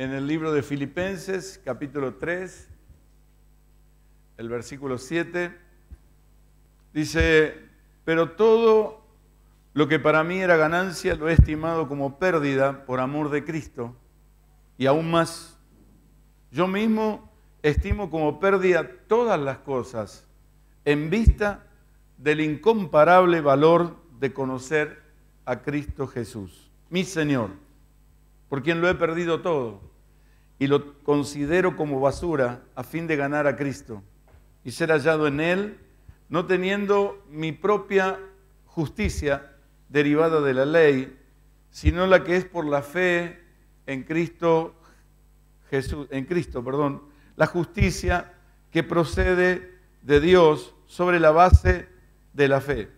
en el libro de Filipenses, capítulo 3, el versículo 7, dice, pero todo lo que para mí era ganancia lo he estimado como pérdida por amor de Cristo, y aún más, yo mismo estimo como pérdida todas las cosas en vista del incomparable valor de conocer a Cristo Jesús, mi Señor, por quien lo he perdido todo y lo considero como basura a fin de ganar a Cristo y ser hallado en Él, no teniendo mi propia justicia derivada de la ley, sino la que es por la fe en Cristo Jesús, en Cristo, perdón, la justicia que procede de Dios sobre la base de la fe.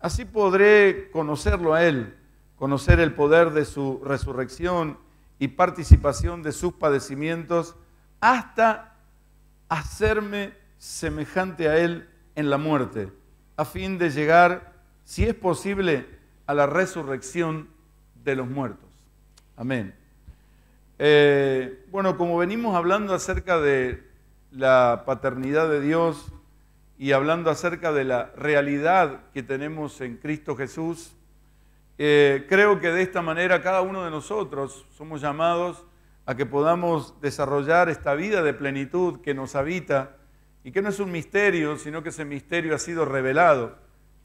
Así podré conocerlo a Él, conocer el poder de su resurrección y participación de sus padecimientos hasta hacerme semejante a Él en la muerte, a fin de llegar, si es posible, a la resurrección de los muertos. Amén. Eh, bueno, como venimos hablando acerca de la paternidad de Dios y hablando acerca de la realidad que tenemos en Cristo Jesús, eh, creo que de esta manera cada uno de nosotros somos llamados a que podamos desarrollar esta vida de plenitud que nos habita y que no es un misterio, sino que ese misterio ha sido revelado.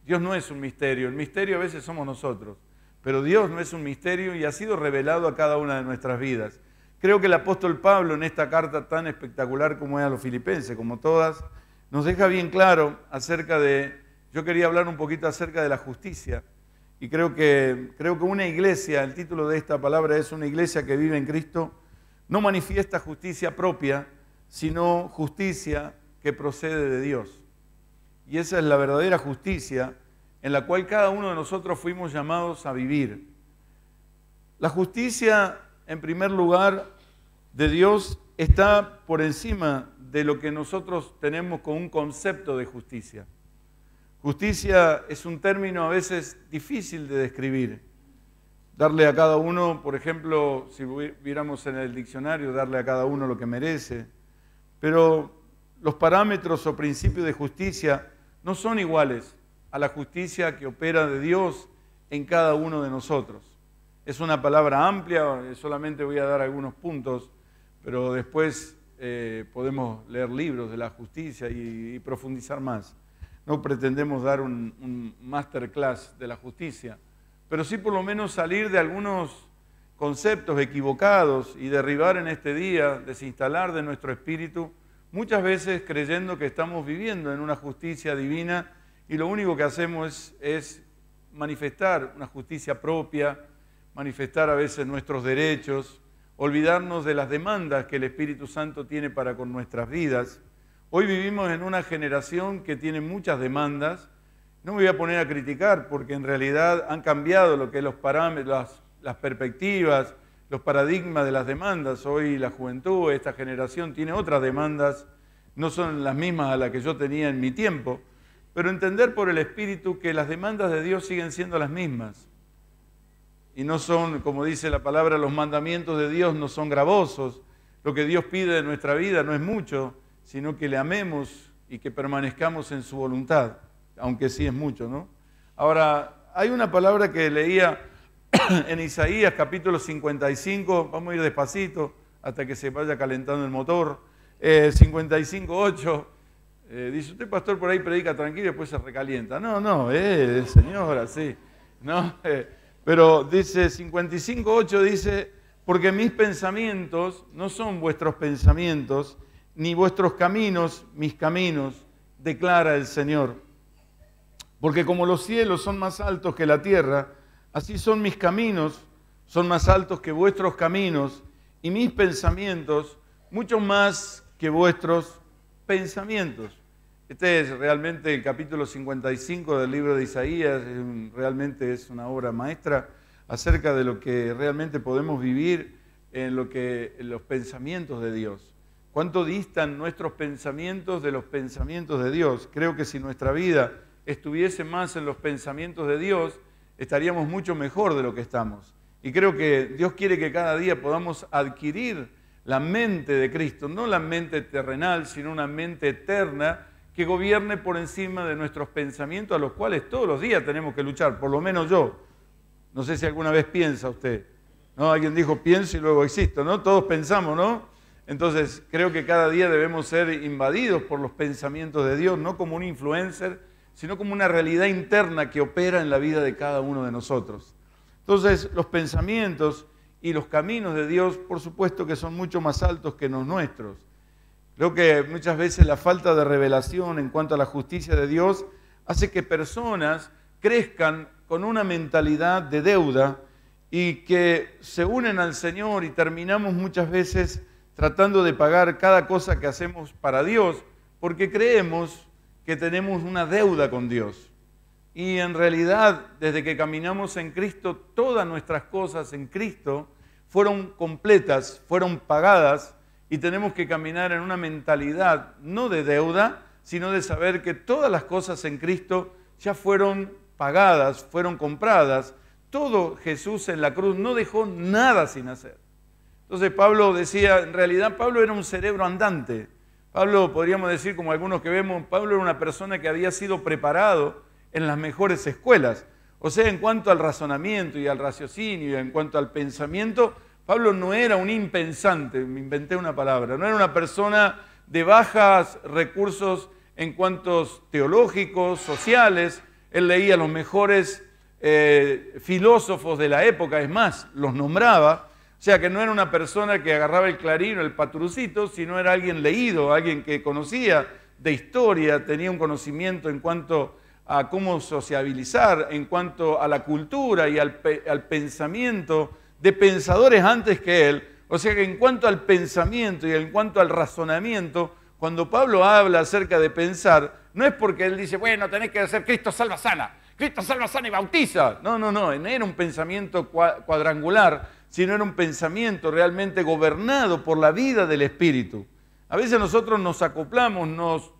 Dios no es un misterio, el misterio a veces somos nosotros, pero Dios no es un misterio y ha sido revelado a cada una de nuestras vidas. Creo que el apóstol Pablo en esta carta tan espectacular como es a los filipenses, como todas, nos deja bien claro acerca de, yo quería hablar un poquito acerca de la justicia, y creo que, creo que una iglesia, el título de esta palabra es una iglesia que vive en Cristo, no manifiesta justicia propia, sino justicia que procede de Dios. Y esa es la verdadera justicia en la cual cada uno de nosotros fuimos llamados a vivir. La justicia, en primer lugar, de Dios está por encima de lo que nosotros tenemos con un concepto de justicia. Justicia es un término a veces difícil de describir. Darle a cada uno, por ejemplo, si viéramos en el diccionario, darle a cada uno lo que merece. Pero los parámetros o principios de justicia no son iguales a la justicia que opera de Dios en cada uno de nosotros. Es una palabra amplia, eh, solamente voy a dar algunos puntos, pero después eh, podemos leer libros de la justicia y profundizar más. No pretendemos dar un, masterclass de la justicia, pero sí por lo menos salir de algunos conceptos equivocados y derribar en este día, desinstalar de nuestro espíritu, muchas veces creyendo que estamos viviendo en una justicia divina y lo único que hacemos es manifestar una justicia propia, manifestar a veces nuestros derechos, olvidarnos de las demandas que el Espíritu Santo tiene para con nuestras vidas. Hoy vivimos en una generación que tiene muchas demandas. No me voy a poner a criticar porque en realidad han cambiado lo que es los parámetros, las perspectivas, los paradigmas de las demandas. Hoy la juventud, esta generación, tiene otras demandas, no son las mismas a las que yo tenía en mi tiempo, pero entender por el Espíritu que las demandas de Dios siguen siendo las mismas. Y no son, como dice la palabra, los mandamientos de Dios no son gravosos. Lo que Dios pide de nuestra vida no es mucho sino que le amemos y que permanezcamos en su voluntad, aunque sí es mucho, ¿no? Ahora, hay una palabra que leía en Isaías capítulo 55, vamos a ir despacito hasta que se vaya calentando el motor, 55.8, eh, eh, dice, usted pastor por ahí predica tranquilo y después se recalienta. No, no, eh, señor sí. No, eh, pero dice 55.8, dice, porque mis pensamientos no son vuestros pensamientos, ni vuestros caminos mis caminos, declara el Señor. Porque como los cielos son más altos que la tierra, así son mis caminos, son más altos que vuestros caminos, y mis pensamientos mucho más que vuestros pensamientos. Este es realmente el capítulo 55 del libro de Isaías, realmente es una obra maestra acerca de lo que realmente podemos vivir en lo que los pensamientos de Dios cuánto distan nuestros pensamientos de los pensamientos de Dios. Creo que si nuestra vida estuviese más en los pensamientos de Dios, estaríamos mucho mejor de lo que estamos. Y creo que Dios quiere que cada día podamos adquirir la mente de Cristo, no la mente terrenal, sino una mente eterna que gobierne por encima de nuestros pensamientos a los cuales todos los días tenemos que luchar, por lo menos yo. No sé si alguna vez piensa usted. No, alguien dijo pienso y luego existo, ¿no? Todos pensamos, ¿no? Entonces, creo que cada día debemos ser invadidos por los pensamientos de Dios, no como un influencer, sino como una realidad interna que opera en la vida de cada uno de nosotros. Entonces, los pensamientos y los caminos de Dios, por supuesto que son mucho más altos que los nuestros. Creo que muchas veces la falta de revelación en cuanto a la justicia de Dios hace que personas crezcan con una mentalidad de deuda y que se unen al Señor y terminamos muchas veces tratando de pagar cada cosa que hacemos para Dios, porque creemos que tenemos una deuda con Dios. Y en realidad, desde que caminamos en Cristo, todas nuestras cosas en Cristo fueron completas, fueron pagadas, y tenemos que caminar en una mentalidad no de deuda, sino de saber que todas las cosas en Cristo ya fueron pagadas, fueron compradas. Todo Jesús en la cruz no dejó nada sin hacer. Entonces Pablo decía, en realidad Pablo era un cerebro andante. Pablo, podríamos decir, como algunos que vemos, Pablo era una persona que había sido preparado en las mejores escuelas. O sea, en cuanto al razonamiento y al raciocinio, en cuanto al pensamiento, Pablo no era un impensante, me inventé una palabra, no era una persona de bajas recursos en cuantos teológicos, sociales. Él leía a los mejores eh, filósofos de la época, es más, los nombraba. O sea que no era una persona que agarraba el clarino, el patrucito, sino era alguien leído, alguien que conocía de historia, tenía un conocimiento en cuanto a cómo sociabilizar, en cuanto a la cultura y al, al pensamiento de pensadores antes que él. O sea que en cuanto al pensamiento y en cuanto al razonamiento, cuando Pablo habla acerca de pensar, no es porque él dice, bueno, tenés que hacer Cristo salva sana, Cristo salva sana y bautiza. No, no, no, era un pensamiento cuadrangular sino era un pensamiento realmente gobernado por la vida del Espíritu. A veces nosotros nos acoplamos, nos,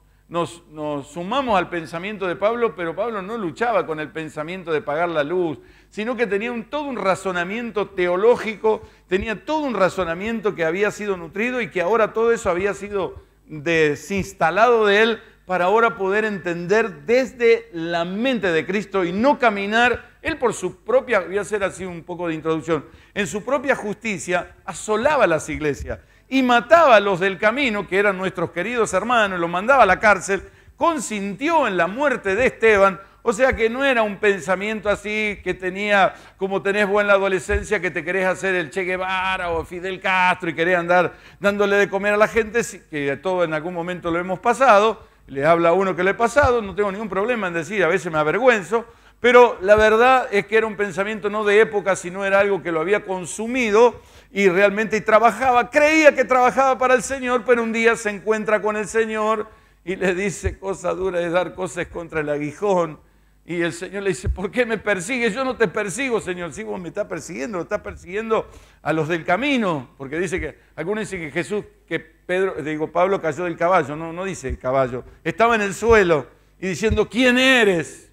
nos, sumamos al pensamiento de Pablo, pero Pablo no luchaba con el pensamiento de pagar la luz, sino que tenía un, todo un razonamiento teológico, tenía todo un razonamiento que había sido nutrido y que ahora todo eso había sido desinstalado de él para ahora poder entender desde la mente de Cristo y no caminar, él por su propia, voy a hacer así un poco de introducción, en su propia justicia asolaba las iglesias y mataba a los del camino, que eran nuestros queridos hermanos, los mandaba a la cárcel, consintió en la muerte de Esteban, o sea que no era un pensamiento así que tenía, como tenés vos en la adolescencia, que te querés hacer el Che Guevara o Fidel Castro y querés andar dándole de comer a la gente, que todo en algún momento lo hemos pasado, le habla a uno que le he pasado, no tengo ningún problema en decir, a veces me avergüenzo, pero la verdad es que era un pensamiento no de época, sino era algo que lo había consumido y realmente trabajaba, creía que trabajaba para el Señor, pero un día se encuentra con el Señor y le dice, cosa dura es dar cosas contra el aguijón, y el Señor le dice, ¿por qué me persigues? Yo no te persigo, Señor. Sigo, me está persiguiendo, está persiguiendo a los del camino. Porque dice que, algunos dicen que Jesús, que Pedro, digo, Pablo cayó del caballo. No, no dice el caballo. Estaba en el suelo y diciendo, ¿quién eres?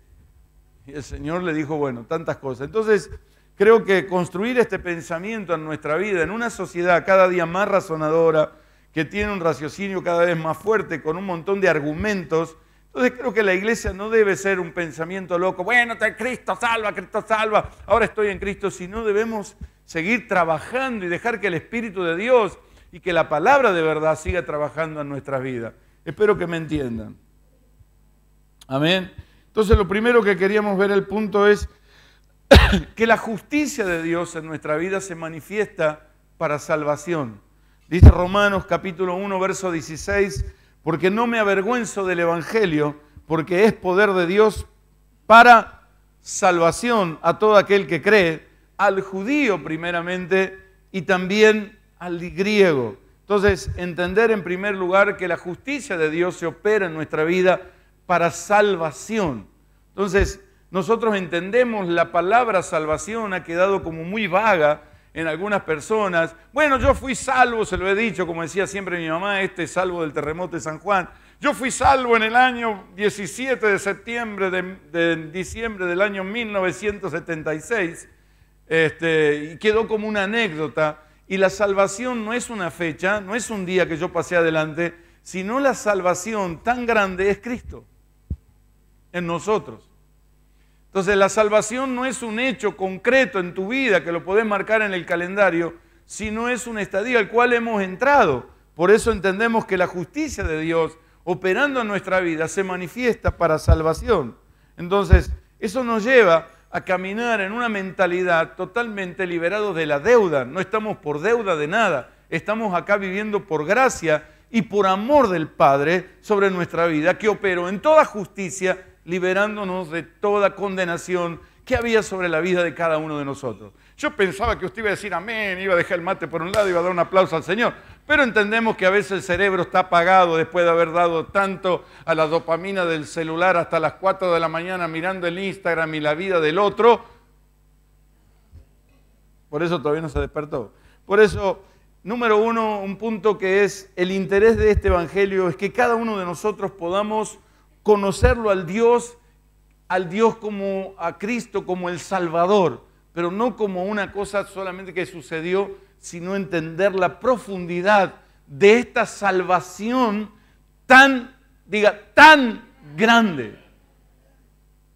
Y el Señor le dijo, bueno, tantas cosas. Entonces, creo que construir este pensamiento en nuestra vida, en una sociedad cada día más razonadora, que tiene un raciocinio cada vez más fuerte, con un montón de argumentos, entonces creo que la iglesia no debe ser un pensamiento loco, bueno, Cristo salva, Cristo salva, ahora estoy en Cristo, sino debemos seguir trabajando y dejar que el Espíritu de Dios y que la palabra de verdad siga trabajando en nuestras vidas. Espero que me entiendan. Amén. Entonces lo primero que queríamos ver el punto es que la justicia de Dios en nuestra vida se manifiesta para salvación. Dice Romanos capítulo 1, verso 16 porque no me avergüenzo del Evangelio, porque es poder de Dios para salvación a todo aquel que cree, al judío primeramente y también al griego. Entonces, entender en primer lugar que la justicia de Dios se opera en nuestra vida para salvación. Entonces, nosotros entendemos la palabra salvación ha quedado como muy vaga en algunas personas. Bueno, yo fui salvo, se lo he dicho, como decía siempre mi mamá, este salvo del terremoto de San Juan. Yo fui salvo en el año 17 de septiembre, de, diciembre del año 1976, este, y quedó como una anécdota. Y la salvación no es una fecha, no es un día que yo pasé adelante, sino la salvación tan grande es Cristo en nosotros. Entonces la salvación no es un hecho concreto en tu vida que lo podés marcar en el calendario, sino es un estadio al cual hemos entrado. Por eso entendemos que la justicia de Dios operando en nuestra vida se manifiesta para salvación. Entonces, eso nos lleva a caminar en una mentalidad totalmente liberados de la deuda. No estamos por deuda de nada, estamos acá viviendo por gracia y por amor del Padre sobre nuestra vida, que operó en toda justicia liberándonos de toda condenación que había sobre la vida de cada uno de nosotros. Yo pensaba que usted iba a decir amén, iba a dejar el mate por un lado, iba a dar un aplauso al Señor, pero entendemos que a veces el cerebro está apagado después de haber dado tanto a la dopamina del celular hasta las 4 de la mañana mirando el Instagram y la vida del otro. Por eso todavía no se despertó. Por eso, número uno, un punto que es el interés de este Evangelio es que cada uno de nosotros podamos conocerlo al Dios, al Dios como a Cristo, como el Salvador, pero no como una cosa solamente que sucedió, sino entender la profundidad de esta salvación tan, diga, tan grande,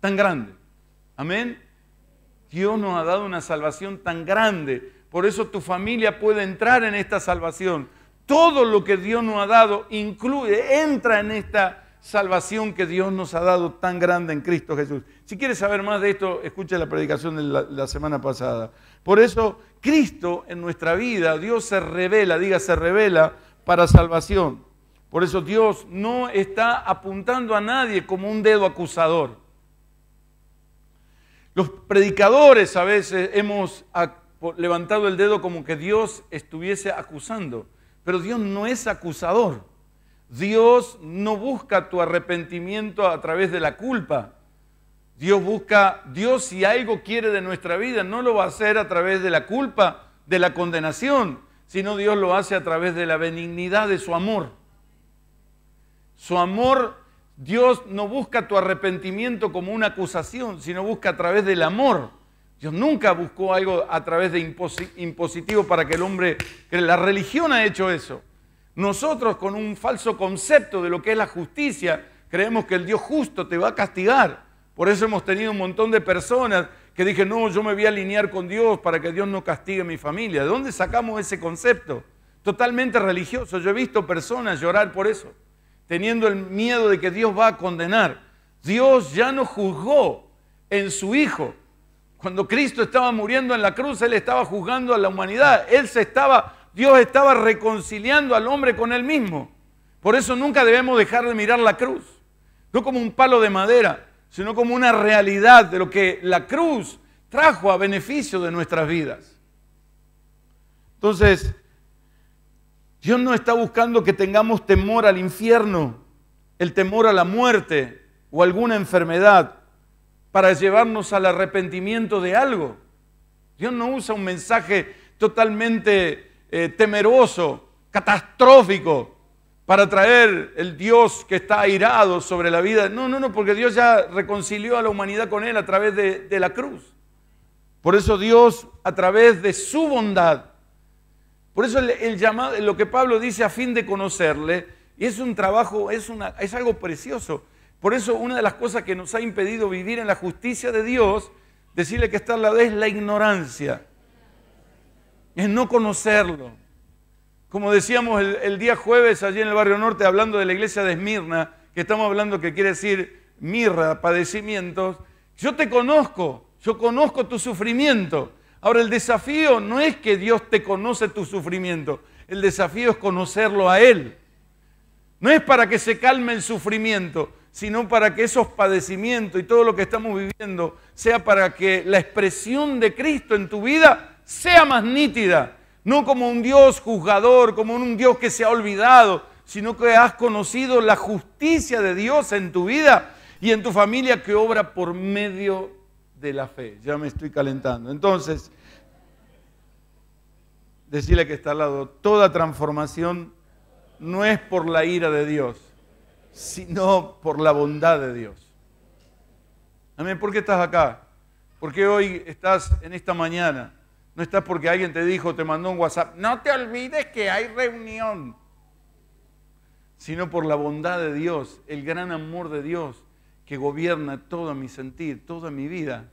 tan grande. Amén. Dios nos ha dado una salvación tan grande. Por eso tu familia puede entrar en esta salvación. Todo lo que Dios nos ha dado incluye, entra en esta salvación que Dios nos ha dado tan grande en Cristo Jesús. Si quieres saber más de esto, escucha la predicación de la, semana pasada. Por eso, Cristo en nuestra vida, Dios se revela, diga, se revela para salvación. Por eso Dios no está apuntando a nadie como un dedo acusador. Los predicadores a veces hemos levantado el dedo como que Dios estuviese acusando, pero Dios no es acusador. Dios no busca tu arrepentimiento a través de la culpa. Dios busca, Dios si algo quiere de nuestra vida, no lo va a hacer a través de la culpa, de la condenación, sino Dios lo hace a través de la benignidad de su amor. Su amor, Dios no busca tu arrepentimiento como una acusación, sino busca a través del amor. Dios nunca buscó algo a través de impositivo para que el hombre, que la religión ha hecho eso. Nosotros con un falso concepto de lo que es la justicia, creemos que el Dios justo te va a castigar. Por eso hemos tenido un montón de personas que dije, no, yo me voy a alinear con Dios para que Dios no castigue a mi familia. ¿De dónde sacamos ese concepto? Totalmente religioso. Yo he visto personas llorar por eso, teniendo el miedo de que Dios va a condenar. Dios ya no juzgó en su Hijo. Cuando Cristo estaba muriendo en la cruz, Él estaba juzgando a la humanidad. Él se estaba Dios estaba reconciliando al hombre con él mismo. Por eso nunca debemos dejar de mirar la cruz. No como un palo de madera, sino como una realidad de lo que la cruz trajo a beneficio de nuestras vidas. Entonces, Dios no está buscando que tengamos temor al infierno, el temor a la muerte o alguna enfermedad para llevarnos al arrepentimiento de algo. Dios no usa un mensaje totalmente eh, temeroso, catastrófico, para traer el Dios que está airado sobre la vida. No, no, no, porque Dios ya reconcilió a la humanidad con Él a través de, la cruz. Por eso Dios, a través de su bondad, por eso el, llamado, lo que Pablo dice a fin de conocerle, y es un trabajo, es, una, es algo precioso. Por eso una de las cosas que nos ha impedido vivir en la justicia de Dios, decirle que está al lado, es la ignorancia es no conocerlo. Como decíamos el, día jueves allí en el barrio norte, hablando de la iglesia de Esmirna, que estamos hablando que quiere decir mirra, padecimientos, yo te conozco, yo conozco tu sufrimiento. Ahora, el desafío no es que Dios te conoce tu sufrimiento, el desafío es conocerlo a Él. No es para que se calme el sufrimiento, sino para que esos padecimientos y todo lo que estamos viviendo sea para que la expresión de Cristo en tu vida sea más nítida, no como un Dios juzgador, como un Dios que se ha olvidado, sino que has conocido la justicia de Dios en tu vida y en tu familia que obra por medio de la fe. Ya me estoy calentando. Entonces, decirle que está al lado, toda transformación no es por la ira de Dios, sino por la bondad de Dios. Amén, ¿por qué estás acá? ¿Por qué hoy estás en esta mañana? No está porque alguien te dijo, te mandó un WhatsApp. No te olvides que hay reunión. Sino por la bondad de Dios, el gran amor de Dios que gobierna todo mi sentir, toda mi vida,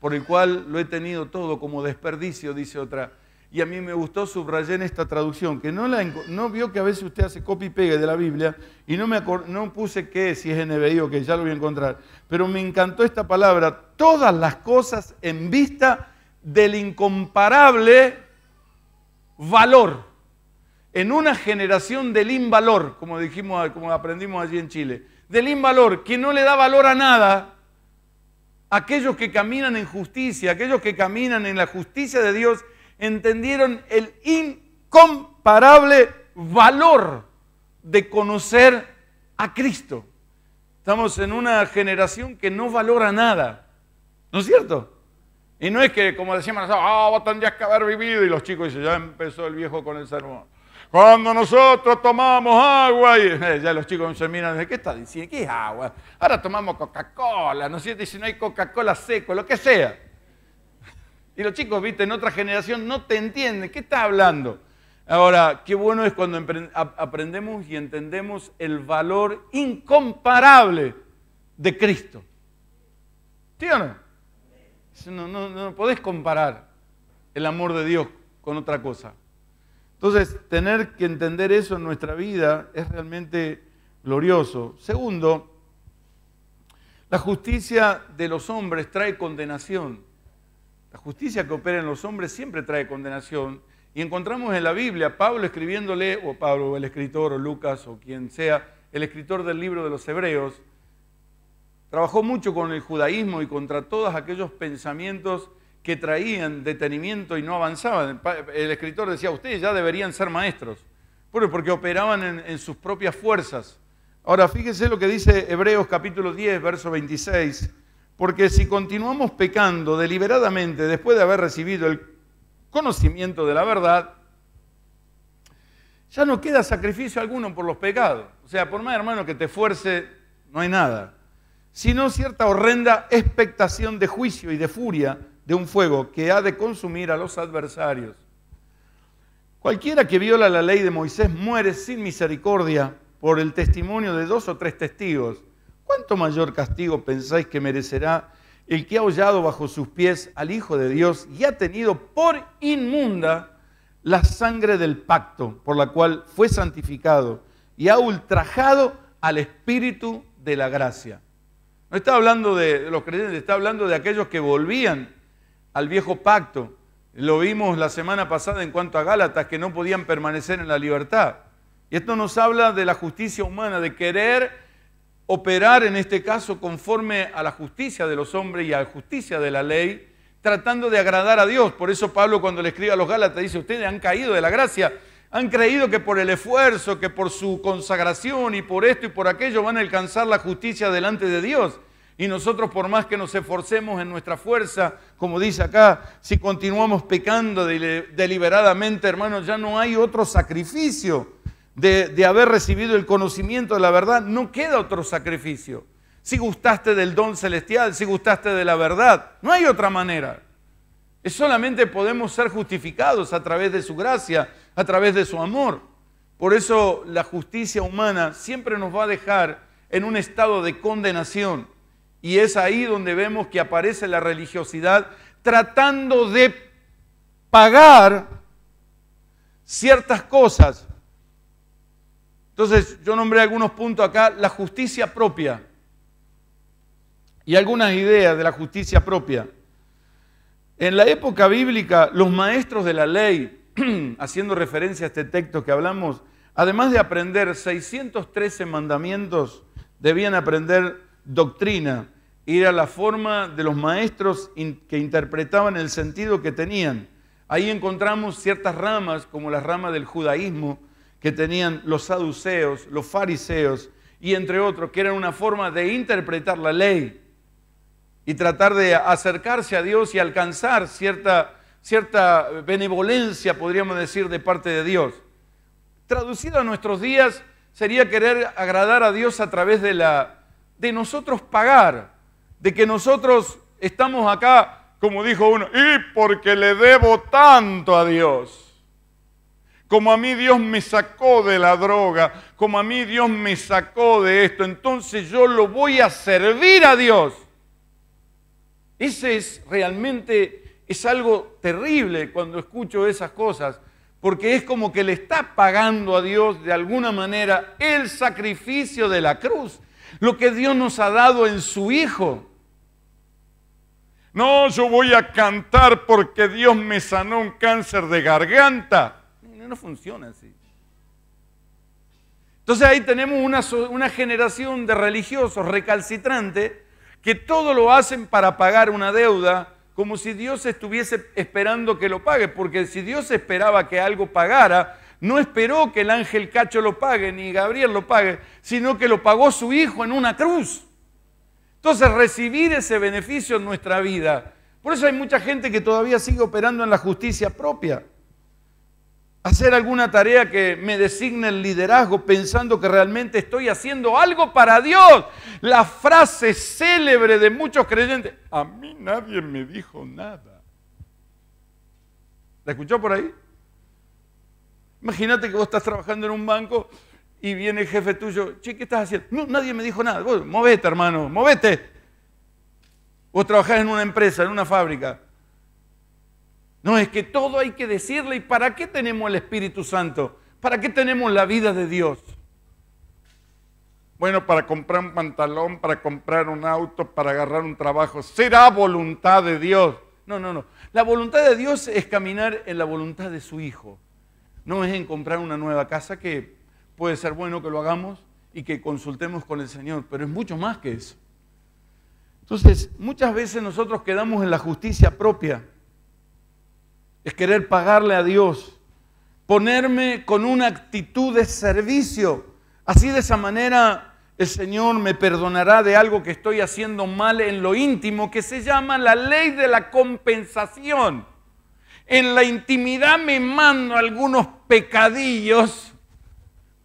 por el cual lo he tenido todo como desperdicio, dice otra. Y a mí me gustó subrayar en esta traducción, que no, la, no vio que a veces usted hace copy y pegue de la Biblia, y no, me no puse qué, si es NBI o que ya lo voy a encontrar, pero me encantó esta palabra, todas las cosas en vista del incomparable valor en una generación del invalor, como dijimos, como aprendimos allí en Chile, del invalor, que no le da valor a nada, aquellos que caminan en justicia, aquellos que caminan en la justicia de Dios, entendieron el incomparable valor de conocer a Cristo. Estamos en una generación que no valora nada, ¿no es cierto? Y no es que, como decíamos nosotros, ah, vos tendrías que haber vivido. Y los chicos dicen, ya empezó el viejo con el sermón. Cuando nosotros tomamos agua, y ya los chicos se miran, ¿qué está diciendo? ¿Qué es agua? Ahora tomamos Coca-Cola, ¿no es cierto? Y si no hay Coca-Cola seco, lo que sea. Y los chicos, viste, en otra generación no te entienden, ¿qué está hablando? Ahora, qué bueno es cuando aprendemos y entendemos el valor incomparable de Cristo. ¿Sí o no? No, no, podés comparar el amor de Dios con otra cosa. Entonces, tener que entender eso en nuestra vida es realmente glorioso. Segundo, la justicia de los hombres trae condenación. La justicia que opera en los hombres siempre trae condenación. Y encontramos en la Biblia, Pablo escribiéndole, o Pablo, el escritor, o Lucas, o quien sea, el escritor del libro de los Hebreos, Trabajó mucho con el judaísmo y contra todos aquellos pensamientos que traían detenimiento y no avanzaban. El escritor decía, ustedes ya deberían ser maestros, porque operaban en, sus propias fuerzas. Ahora, fíjese lo que dice Hebreos capítulo 10, verso 26, porque si continuamos pecando deliberadamente después de haber recibido el conocimiento de la verdad, ya no queda sacrificio alguno por los pecados. O sea, por más hermano que te fuerce, no hay nada sino cierta horrenda expectación de juicio y de furia de un fuego que ha de consumir a los adversarios. Cualquiera que viola la ley de Moisés muere sin misericordia por el testimonio de dos o tres testigos. ¿Cuánto mayor castigo pensáis que merecerá el que ha hollado bajo sus pies al Hijo de Dios y ha tenido por inmunda la sangre del pacto por la cual fue santificado y ha ultrajado al Espíritu de la gracia? No está hablando de los creyentes, está hablando de aquellos que volvían al viejo pacto. Lo vimos la semana pasada en cuanto a Gálatas, que no podían permanecer en la libertad. Y esto nos habla de la justicia humana, de querer operar en este caso conforme a la justicia de los hombres y a la justicia de la ley, tratando de agradar a Dios. Por eso Pablo cuando le escribe a los Gálatas dice, ustedes han caído de la gracia han creído que por el esfuerzo, que por su consagración y por esto y por aquello van a alcanzar la justicia delante de Dios. Y nosotros por más que nos esforcemos en nuestra fuerza, como dice acá, si continuamos pecando deliberadamente, hermanos, ya no hay otro sacrificio. De, haber recibido el conocimiento de la verdad, no queda otro sacrificio. Si gustaste del don celestial, si gustaste de la verdad, no hay otra manera. Es solamente podemos ser justificados a través de su gracia a través de su amor. Por eso la justicia humana siempre nos va a dejar en un estado de condenación. Y es ahí donde vemos que aparece la religiosidad tratando de pagar ciertas cosas. Entonces, yo nombré algunos puntos acá, la justicia propia y algunas ideas de la justicia propia. En la época bíblica, los maestros de la ley haciendo referencia a este texto que hablamos, además de aprender 613 mandamientos, debían aprender doctrina, ir a la forma de los maestros que interpretaban el sentido que tenían. Ahí encontramos ciertas ramas, como las ramas del judaísmo, que tenían los saduceos, los fariseos, y entre otros, que eran una forma de interpretar la ley y tratar de acercarse a Dios y alcanzar cierta cierta benevolencia, podríamos decir, de parte de Dios. Traducido a nuestros días, sería querer agradar a Dios a través de, la, de nosotros pagar, de que nosotros estamos acá, como dijo uno, y porque le debo tanto a Dios. Como a mí Dios me sacó de la droga, como a mí Dios me sacó de esto, entonces yo lo voy a servir a Dios. Ese es realmente es algo terrible cuando escucho esas cosas, porque es como que le está pagando a Dios de alguna manera el sacrificio de la cruz, lo que Dios nos ha dado en su Hijo. No, yo voy a cantar porque Dios me sanó un cáncer de garganta. No, funciona así. Entonces ahí tenemos una, una, generación de religiosos recalcitrantes que todo lo hacen para pagar una deuda como si Dios estuviese esperando que lo pague, porque si Dios esperaba que algo pagara, no esperó que el ángel Cacho lo pague, ni Gabriel lo pague, sino que lo pagó su hijo en una cruz. Entonces, recibir ese beneficio en nuestra vida. Por eso hay mucha gente que todavía sigue operando en la justicia propia hacer alguna tarea que me designe el liderazgo pensando que realmente estoy haciendo algo para Dios. La frase célebre de muchos creyentes, a mí nadie me dijo nada. ¿La escuchó por ahí? Imagínate que vos estás trabajando en un banco y viene el jefe tuyo, che, ¿qué estás haciendo? No, nadie me dijo nada. Vos, movete, hermano, movete. Vos trabajás en una empresa, en una fábrica. No, es que todo hay que decirle. ¿Y para qué tenemos el Espíritu Santo? ¿Para qué tenemos la vida de Dios? Bueno, para comprar un pantalón, para comprar un auto, para agarrar un trabajo. Será voluntad de Dios. No, no, no. La voluntad de Dios es caminar en la voluntad de su Hijo. No es en comprar una nueva casa que puede ser bueno que lo hagamos y que consultemos con el Señor, pero es mucho más que eso. Entonces, muchas veces nosotros quedamos en la justicia propia es querer pagarle a Dios, ponerme con una actitud de servicio. Así de esa manera el Señor me perdonará de algo que estoy haciendo mal en lo íntimo, que se llama la ley de la compensación. En la intimidad me mando algunos pecadillos,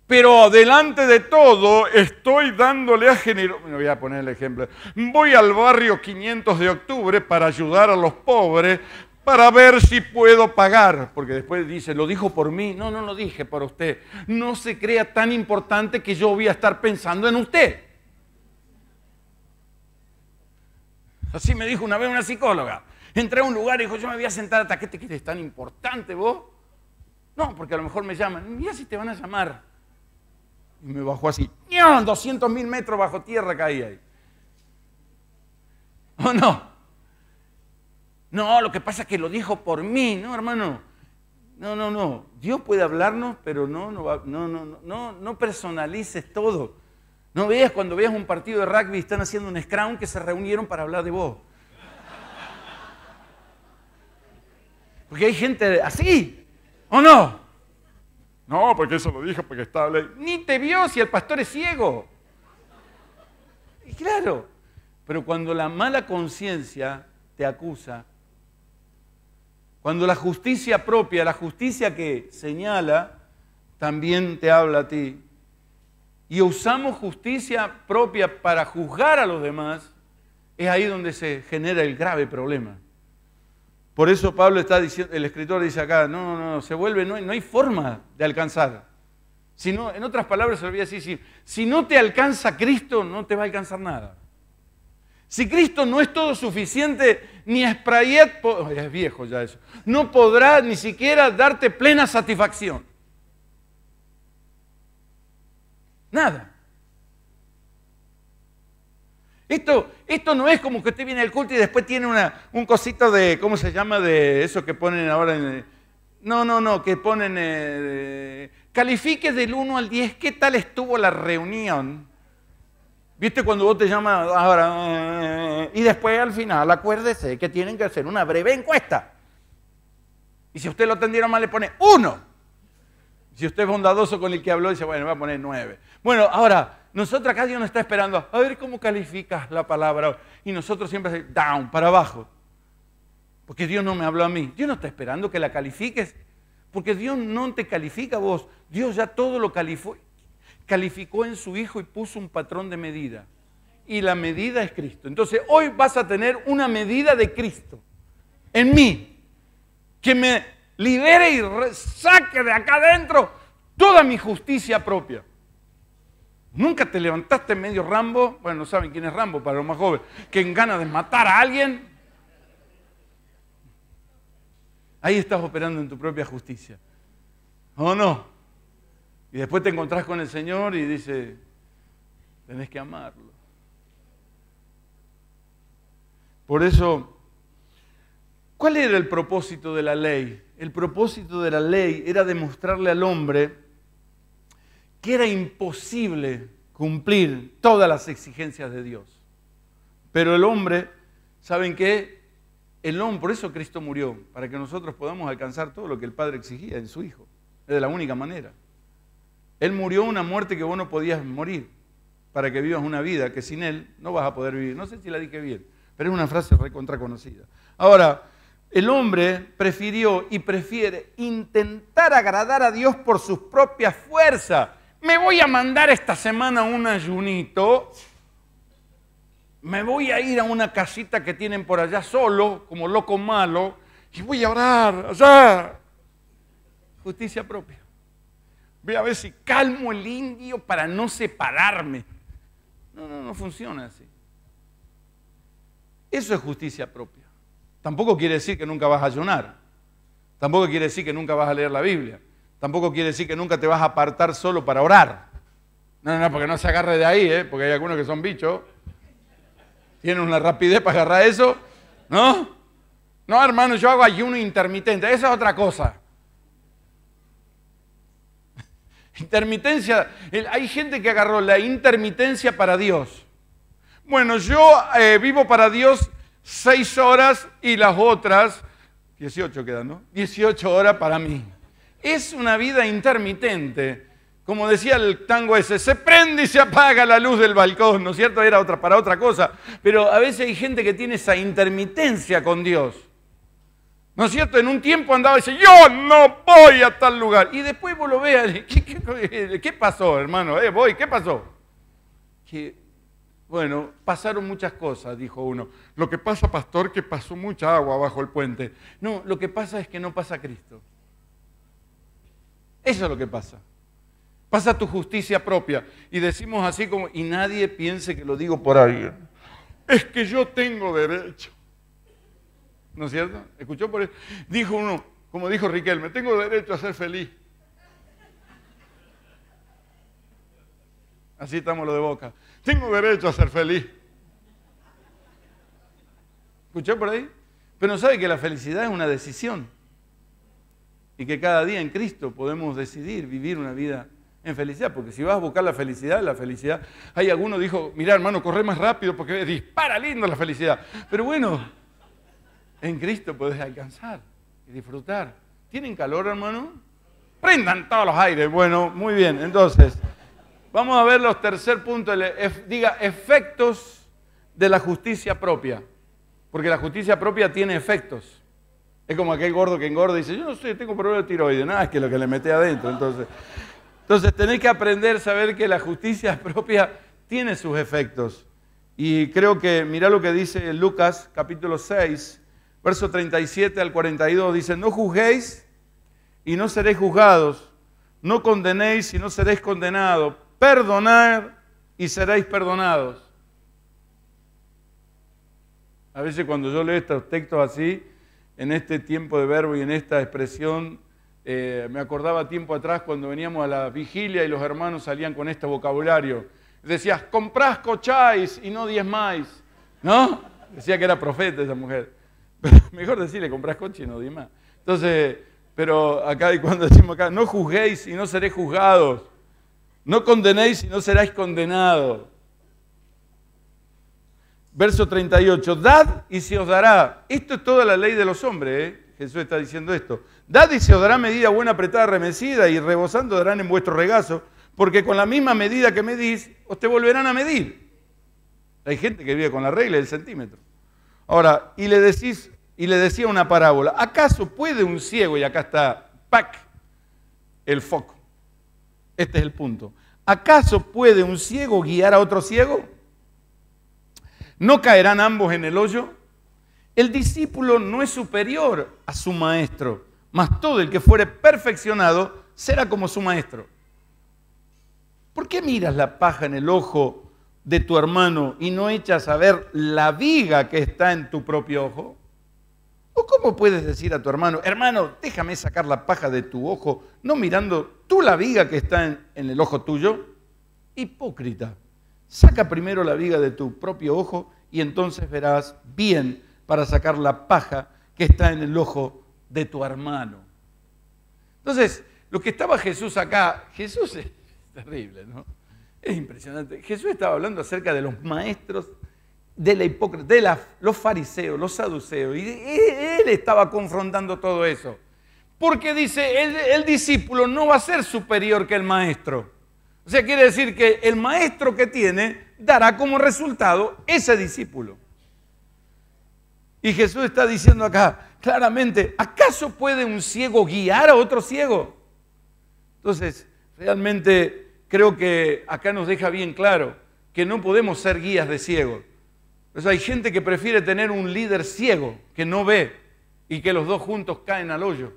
pero delante de todo estoy dándole a generosidad. voy a poner el ejemplo. Voy al barrio 500 de octubre para ayudar a los pobres, para ver si puedo pagar. Porque después dice, lo dijo por mí. No, no lo dije para usted. No se crea tan importante que yo voy a estar pensando en usted. Así me dijo una vez una psicóloga. Entré a un lugar y dijo, yo me voy a sentar hasta que te quieres tan importante vos. No, porque a lo mejor me llaman. Mira si te van a llamar. Y me bajó así. 200 mil metros bajo tierra caí ahí. ¿O no? No, lo que pasa es que lo dijo por mí, no, hermano. No, no, no. Dios puede hablarnos, pero no, no, no, no, no, no personalices todo. No veas cuando veas un partido de rugby están haciendo un scrum que se reunieron para hablar de vos. Porque hay gente así, ¿o no? No, porque eso lo dijo porque estaba ley. Ni te vio si el pastor es ciego. Y claro, pero cuando la mala conciencia te acusa, cuando la justicia propia, la justicia que señala, también te habla a ti, y usamos justicia propia para juzgar a los demás, es ahí donde se genera el grave problema. Por eso Pablo está diciendo, el escritor dice acá, no, no, no, se vuelve, no, hay forma de alcanzar. en otras palabras, se lo voy decir, si no te alcanza Cristo, no te va a alcanzar nada. Si Cristo no es todo suficiente, ni Sprayet, es viejo ya eso, no podrá ni siquiera darte plena satisfacción. Nada. Esto, esto no es como que usted viene al culto y después tiene un cosito de, ¿cómo se llama? De eso que ponen ahora en... No, no, no, que ponen... Eh, califique del 1 al 10 qué tal estuvo la reunión ¿Viste cuando vos te llamas ahora? Y después al final, acuérdese que tienen que hacer una breve encuesta. Y si usted lo atendieron mal, le pone uno. Si usted es bondadoso con el que habló, dice, bueno, va a poner nueve. Bueno, ahora, nosotros acá Dios nos está esperando. A ver cómo calificas la palabra. Y nosotros siempre down, para abajo. Porque Dios no me habló a mí. Dios no está esperando que la califiques. Porque Dios no te califica a vos. Dios ya todo lo calificó calificó en su Hijo y puso un patrón de medida. Y la medida es Cristo. Entonces hoy vas a tener una medida de Cristo en mí, que me libere y saque de acá adentro toda mi justicia propia. Nunca te levantaste en medio Rambo, bueno, no saben quién es Rambo para los más jóvenes, que en ganas de matar a alguien. Ahí estás operando en tu propia justicia. ¿O no? Y después te encontrás con el Señor y dice, tenés que amarlo. Por eso, ¿cuál era el propósito de la ley? El propósito de la ley era demostrarle al hombre que era imposible cumplir todas las exigencias de Dios. Pero el hombre, ¿saben qué? El hombre, por eso Cristo murió, para que nosotros podamos alcanzar todo lo que el Padre exigía en su Hijo. Es de la única manera. Él murió una muerte que vos no podías morir para que vivas una vida que sin Él no vas a poder vivir. No sé si la dije bien, pero es una frase conocida. Ahora, el hombre prefirió y prefiere intentar agradar a Dios por sus propias fuerzas. Me voy a mandar esta semana un ayunito. Me voy a ir a una casita que tienen por allá solo, como loco malo, y voy a orar allá. Justicia propia voy a ver si calmo el indio para no separarme. No, no, no funciona así. Eso es justicia propia. Tampoco quiere decir que nunca vas a ayunar. Tampoco quiere decir que nunca vas a leer la Biblia. Tampoco quiere decir que nunca te vas a apartar solo para orar. No, no, no, porque no se agarre de ahí, ¿eh? porque hay algunos que son bichos. Tienen una rapidez para agarrar eso, ¿no? No, hermano, yo hago ayuno intermitente. Esa es otra cosa. Intermitencia, hay gente que agarró la intermitencia para Dios. Bueno, yo eh, vivo para Dios seis horas y las otras, 18 quedan, ¿no? 18 horas para mí. Es una vida intermitente. Como decía el tango ese, se prende y se apaga la luz del balcón, ¿no es cierto? Era otra, para otra cosa. Pero a veces hay gente que tiene esa intermitencia con Dios. ¿No es cierto? En un tiempo andaba y decía, yo no voy a tal lugar. Y después vos lo veas, ¿qué, pasó, hermano? Eh, voy, ¿qué pasó? bueno, pasaron muchas cosas, dijo uno. Lo que pasa, pastor, que pasó mucha agua bajo el puente. No, lo que pasa es que no pasa Cristo. Eso es lo que pasa. Pasa tu justicia propia. Y decimos así como, y nadie piense que lo digo por alguien. Es que yo tengo derecho. ¿No es cierto? ¿Escuchó por ahí? Dijo uno, como dijo Riquelme, tengo derecho a ser feliz. Así estamos lo de boca. Tengo derecho a ser feliz. ¿Escuchó por ahí? Pero sabe que la felicidad es una decisión. Y que cada día en Cristo podemos decidir vivir una vida en felicidad. Porque si vas a buscar la felicidad, la felicidad. Hay alguno dijo, mira hermano, corre más rápido porque dispara lindo la felicidad. Pero bueno, en Cristo puedes alcanzar y disfrutar. ¿Tienen calor, hermano? Prendan todos los aires. Bueno, muy bien. Entonces, vamos a ver los tercer punto. Diga, efectos de la justicia propia. Porque la justicia propia tiene efectos. Es como aquel gordo que engorda y dice, yo no sé, tengo problema de tiroides. Nada, es que lo que le mete adentro. Entonces, entonces tenés que aprender a saber que la justicia propia tiene sus efectos. Y creo que, mirá lo que dice Lucas capítulo 6, verso 37 al 42, dice, no juzguéis y no seréis juzgados, no condenéis y no seréis condenados, perdonad y seréis perdonados. A veces cuando yo leo estos textos así, en este tiempo de verbo y en esta expresión, eh, me acordaba tiempo atrás cuando veníamos a la vigilia y los hermanos salían con este vocabulario. Decías, comprás, cocháis y no diezmáis. ¿No? Decía que era profeta esa mujer. Mejor decirle, compras coche y no di más. Entonces, pero acá y cuando decimos acá, no juzguéis y no seréis juzgados. No condenéis y no seráis condenados. Verso 38, dad y se os dará. Esto es toda la ley de los hombres, ¿eh? Jesús está diciendo esto. Dad y se os dará medida buena, apretada, remecida y rebosando darán en vuestro regazo, porque con la misma medida que medís, os te volverán a medir. Hay gente que vive con la regla del centímetro. Ahora, y le, decís, y le decía una parábola, ¿acaso puede un ciego, y acá está, pac, el foco? Este es el punto. ¿Acaso puede un ciego guiar a otro ciego? ¿No caerán ambos en el hoyo? El discípulo no es superior a su maestro, mas todo el que fuere perfeccionado será como su maestro. ¿Por qué miras la paja en el ojo de tu hermano y no echas a ver la viga que está en tu propio ojo? ¿O cómo puedes decir a tu hermano, hermano, déjame sacar la paja de tu ojo, no mirando tú la viga que está en, en el ojo tuyo? Hipócrita, saca primero la viga de tu propio ojo y entonces verás bien para sacar la paja que está en el ojo de tu hermano. Entonces, lo que estaba Jesús acá, Jesús es terrible, ¿no? Es impresionante. Jesús estaba hablando acerca de los maestros de la hipócrita, de los fariseos, los saduceos, y él, estaba confrontando todo eso. Porque dice, el discípulo no va a ser superior que el maestro. O sea, quiere decir que el maestro que tiene dará como resultado ese discípulo. Y Jesús está diciendo acá, claramente, ¿acaso puede un ciego guiar a otro ciego? Entonces, realmente creo que acá nos deja bien claro que no podemos ser guías de ciegos. hay gente que prefiere tener un líder ciego que no ve y que los dos juntos caen al hoyo.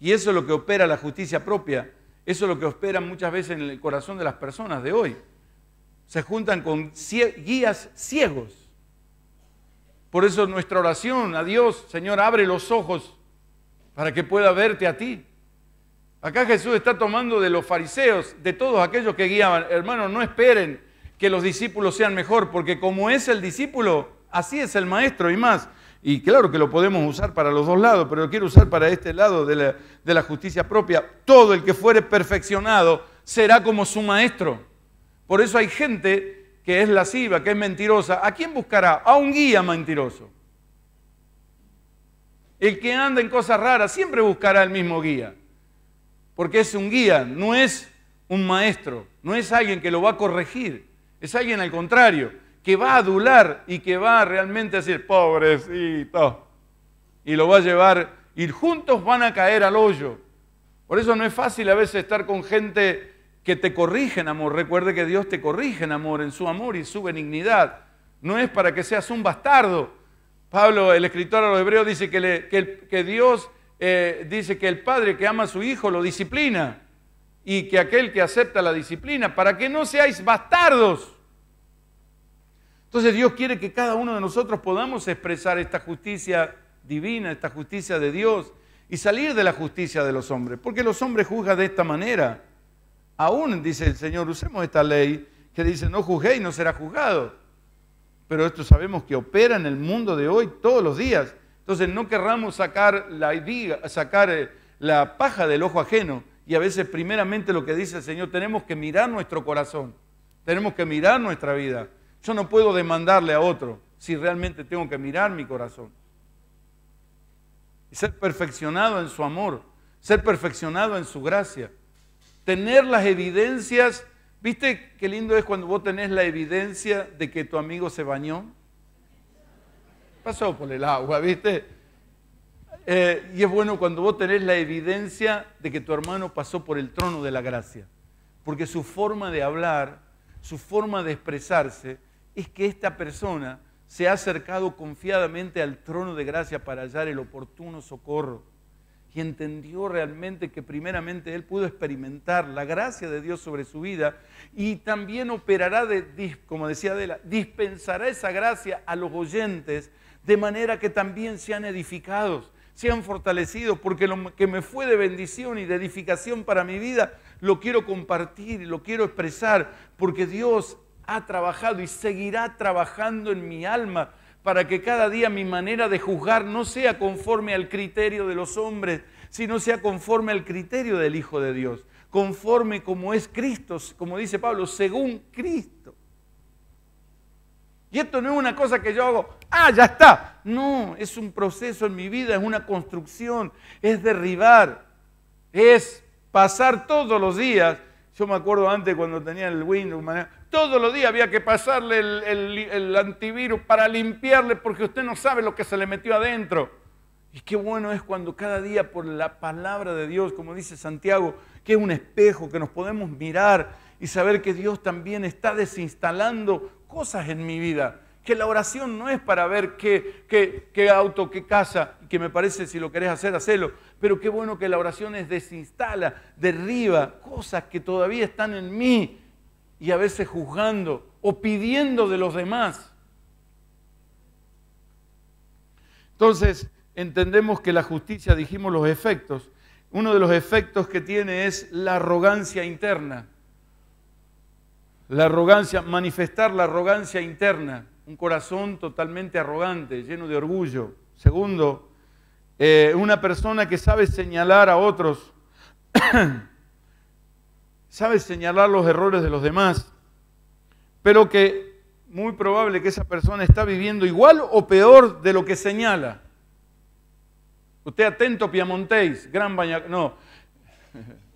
Y eso es lo que opera la justicia propia, eso es lo que opera muchas veces en el corazón de las personas de hoy. Se juntan con guías ciegos. Por eso nuestra oración a Dios, Señor, abre los ojos para que pueda verte a ti. Acá Jesús está tomando de los fariseos, de todos aquellos que guiaban. Hermanos, no esperen que los discípulos sean mejor, porque como es el discípulo, así es el maestro y más. Y claro que lo podemos usar para los dos lados, pero lo quiero usar para este lado de la, justicia propia. Todo el que fuere perfeccionado será como su maestro. Por eso hay gente que es lasciva, que es mentirosa. ¿A quién buscará? A un guía mentiroso. El que anda en cosas raras siempre buscará el mismo guía porque es un guía, no es un maestro, no es alguien que lo va a corregir, es alguien al contrario, que va a adular y que va realmente a decir, pobrecito, y lo va a llevar, y juntos van a caer al hoyo. Por eso no es fácil a veces estar con gente que te corrige en amor. Recuerde que Dios te corrige en amor, en su amor y su benignidad. No es para que seas un bastardo. Pablo, el escritor a los hebreos, dice que, que Dios eh, dice que el padre que ama a su hijo lo disciplina y que aquel que acepta la disciplina, para que no seáis bastardos. Entonces Dios quiere que cada uno de nosotros podamos expresar esta justicia divina, esta justicia de Dios y salir de la justicia de los hombres, porque los hombres juzgan de esta manera. Aún, dice el Señor, usemos esta ley que dice, no juzguéis, no será juzgado. Pero esto sabemos que opera en el mundo de hoy todos los días. Entonces no querramos sacar la, sacar eh, la paja del ojo ajeno. Y a veces primeramente lo que dice el Señor, tenemos que mirar nuestro corazón, tenemos que mirar nuestra vida. Yo no puedo demandarle a otro si realmente tengo que mirar mi corazón. ser perfeccionado en su amor, ser perfeccionado en su gracia. Tener las evidencias, ¿viste qué lindo es cuando vos tenés la evidencia de que tu amigo se bañó? pasó por el agua, ¿viste? Eh, y es bueno cuando vos tenés la evidencia de que tu hermano pasó por el trono de la gracia, porque su forma de hablar, su forma de expresarse, es que esta persona se ha acercado confiadamente al trono de gracia para hallar el oportuno socorro y entendió realmente que primeramente él pudo experimentar la gracia de Dios sobre su vida y también operará, de, como decía Adela, dispensará esa gracia a los oyentes de manera que también sean edificados, sean fortalecidos, porque lo que me fue de bendición y de edificación para mi vida, lo quiero compartir, lo quiero expresar, porque Dios ha trabajado y seguirá trabajando en mi alma para que cada día mi manera de juzgar no sea conforme al criterio de los hombres, sino sea conforme al criterio del Hijo de Dios, conforme como es Cristo, como dice Pablo, según Cristo y esto no es una cosa que yo hago, ah, ya está. No, es un proceso en mi vida, es una construcción, es derribar, es pasar todos los días. Yo me acuerdo antes cuando tenía el Windows, todos los días había que pasarle el, antivirus para limpiarle porque usted no sabe lo que se le metió adentro. Y qué bueno es cuando cada día por la palabra de Dios, como dice Santiago, que es un espejo que nos podemos mirar y saber que Dios también está desinstalando cosas en mi vida. Que la oración no es para ver qué, qué, qué auto, qué casa, que me parece si lo querés hacer, hacelo. Pero qué bueno que la oración es desinstala, derriba cosas que todavía están en mí y a veces juzgando o pidiendo de los demás. Entonces, entendemos que la justicia, dijimos los efectos, uno de los efectos que tiene es la arrogancia interna. La arrogancia, manifestar la arrogancia interna, un corazón totalmente arrogante, lleno de orgullo. Segundo, eh, una persona que sabe señalar a otros, sabe señalar los errores de los demás, pero que muy probable que esa persona está viviendo igual o peor de lo que señala. Usted atento, Piamontéis, gran baña... No.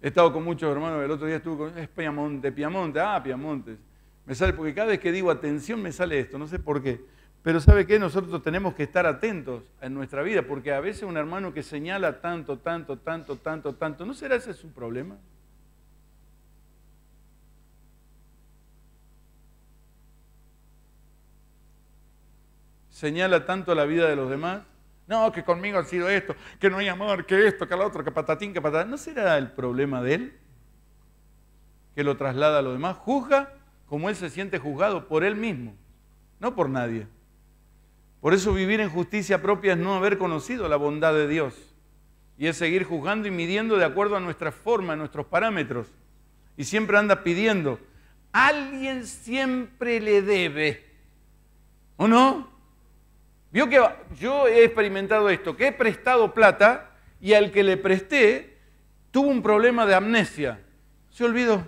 He estado con muchos hermanos, el otro día estuve con, es Piamonte, Piamonte, ah, Piamonte. Me sale, porque cada vez que digo atención me sale esto, no sé por qué. Pero ¿sabe qué? Nosotros tenemos que estar atentos en nuestra vida, porque a veces un hermano que señala tanto, tanto, tanto, tanto, tanto, ¿no será ese su problema? Señala tanto la vida de los demás no, que conmigo ha sido esto, que no hay amor, que esto, que lo otro, que patatín, que patatín. ¿No será el problema de él? Que lo traslada a lo demás. Juzga como él se siente juzgado por él mismo, no por nadie. Por eso vivir en justicia propia es no haber conocido la bondad de Dios. Y es seguir juzgando y midiendo de acuerdo a nuestra forma, a nuestros parámetros. Y siempre anda pidiendo. Alguien siempre le debe. ¿O no? Vio que yo he experimentado esto, que he prestado plata y al que le presté tuvo un problema de amnesia. Se olvidó.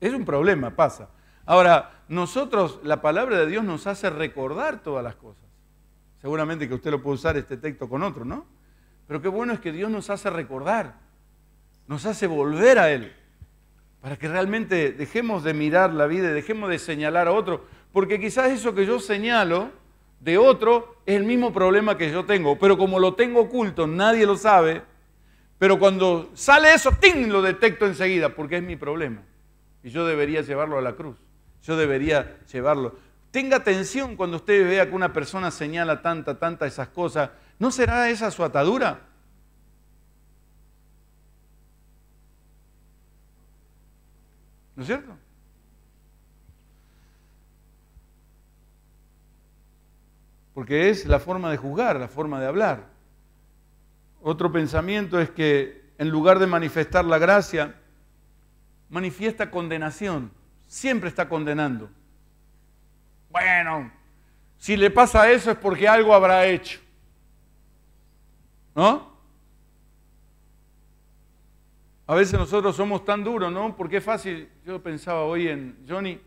Es un problema, pasa. Ahora, nosotros, la palabra de Dios nos hace recordar todas las cosas. Seguramente que usted lo puede usar este texto con otro, ¿no? Pero qué bueno es que Dios nos hace recordar, nos hace volver a Él, para que realmente dejemos de mirar la vida y dejemos de señalar a otro porque quizás eso que yo señalo de otro es el mismo problema que yo tengo, pero como lo tengo oculto, nadie lo sabe, pero cuando sale eso, ¡ting! lo detecto enseguida, porque es mi problema. Y yo debería llevarlo a la cruz, yo debería llevarlo. Tenga atención cuando usted vea que una persona señala tanta, tanta esas cosas, ¿no será esa su atadura? ¿No es cierto? porque es la forma de juzgar, la forma de hablar. Otro pensamiento es que en lugar de manifestar la gracia, manifiesta condenación, siempre está condenando. Bueno, si le pasa eso es porque algo habrá hecho. ¿No? A veces nosotros somos tan duros, ¿no? Porque es fácil, yo pensaba hoy en Johnny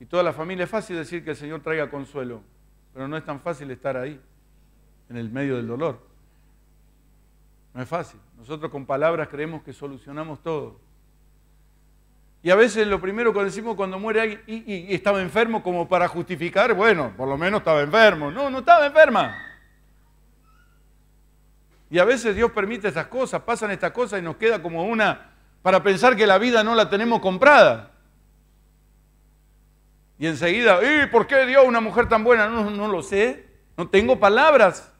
y toda la familia, es fácil decir que el Señor traiga consuelo. Pero no es tan fácil estar ahí, en el medio del dolor. No es fácil. Nosotros con palabras creemos que solucionamos todo. Y a veces lo primero que decimos cuando muere alguien, y, estaba enfermo como para justificar, bueno, por lo menos estaba enfermo. No, no estaba enferma. Y a veces Dios permite esas cosas, pasan estas cosas y nos queda como una, para pensar que la vida no la tenemos comprada. Y enseguida, ¿y por qué dio una mujer tan buena? No, no lo sé, no tengo palabras.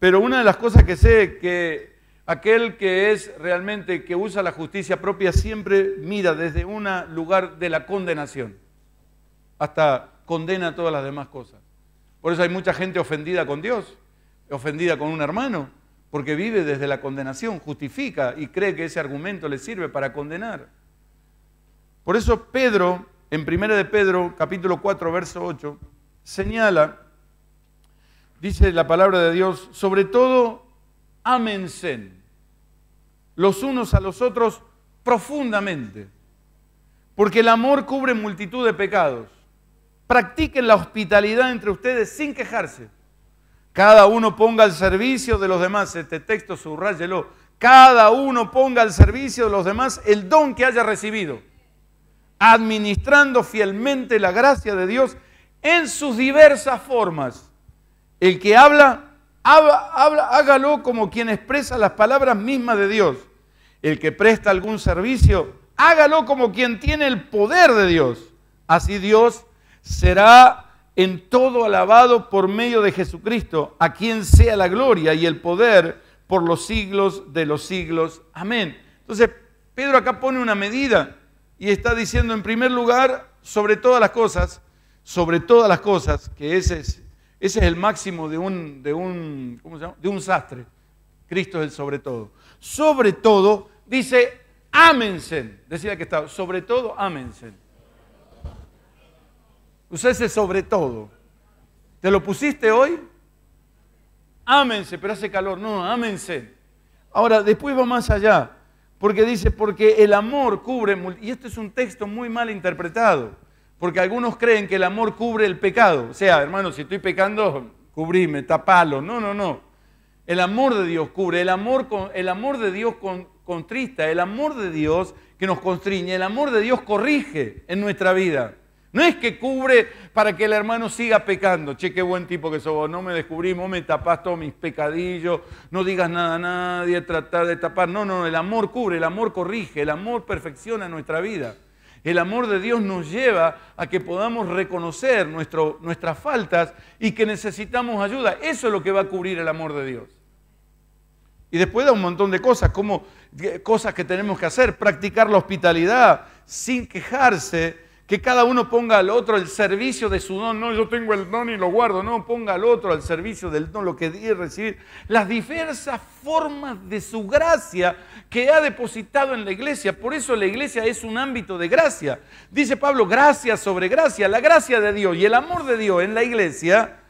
Pero una de las cosas que sé es que aquel que es realmente que usa la justicia propia siempre mira desde un lugar de la condenación. Hasta condena todas las demás cosas. Por eso hay mucha gente ofendida con Dios, ofendida con un hermano, porque vive desde la condenación, justifica y cree que ese argumento le sirve para condenar. Por eso Pedro en 1 de Pedro, capítulo 4, verso 8, señala, dice la palabra de Dios, sobre todo, ámense los unos a los otros profundamente, porque el amor cubre multitud de pecados. Practiquen la hospitalidad entre ustedes sin quejarse. Cada uno ponga al servicio de los demás, este texto subrayelo, cada uno ponga al servicio de los demás el don que haya recibido administrando fielmente la gracia de Dios en sus diversas formas. El que habla, hágalo como quien expresa las palabras mismas de Dios. El que presta algún servicio, hágalo como quien tiene el poder de Dios. Así Dios será en todo alabado por medio de Jesucristo, a quien sea la gloria y el poder por los siglos de los siglos. Amén. Entonces, Pedro acá pone una medida y está diciendo en primer lugar, sobre todas las cosas, sobre todas las cosas, que ese es, ese es el máximo de un, de un, De un sastre. Cristo es el sobre todo. Sobre todo, dice, ámense. Decía que estaba, sobre todo, ámense. Usa ese sobre todo. ¿Te lo pusiste hoy? Ámense, pero hace calor. No, ámense. Ahora, después va más allá. Porque dice, porque el amor cubre, y este es un texto muy mal interpretado, porque algunos creen que el amor cubre el pecado. O sea, hermano, si estoy pecando, cubríme, tapalo. No, no, no. El amor de Dios cubre, el amor, el amor de Dios con, contrista, el amor de Dios que nos constriñe, el amor de Dios corrige en nuestra vida. No es que cubre para que el hermano siga pecando. Che, qué buen tipo que sos No me descubrí, me tapás todos mis pecadillos. No digas nada a nadie, tratar de tapar. No, no, el amor cubre, el amor corrige, el amor perfecciona nuestra vida. El amor de Dios nos lleva a que podamos reconocer nuestras faltas y que necesitamos ayuda. Eso es lo que va a cubrir el amor de Dios. Y después da un montón de cosas, como eh, cosas que tenemos que hacer, practicar la hospitalidad sin quejarse, que cada uno ponga al otro el servicio de su don. No, yo tengo el don y lo guardo. No, ponga al otro al servicio del don, lo que di recibir. Las diversas formas de su gracia que ha depositado en la iglesia. Por eso la iglesia es un ámbito de gracia. Dice Pablo, gracia sobre gracia. La gracia de Dios y el amor de Dios en la iglesia,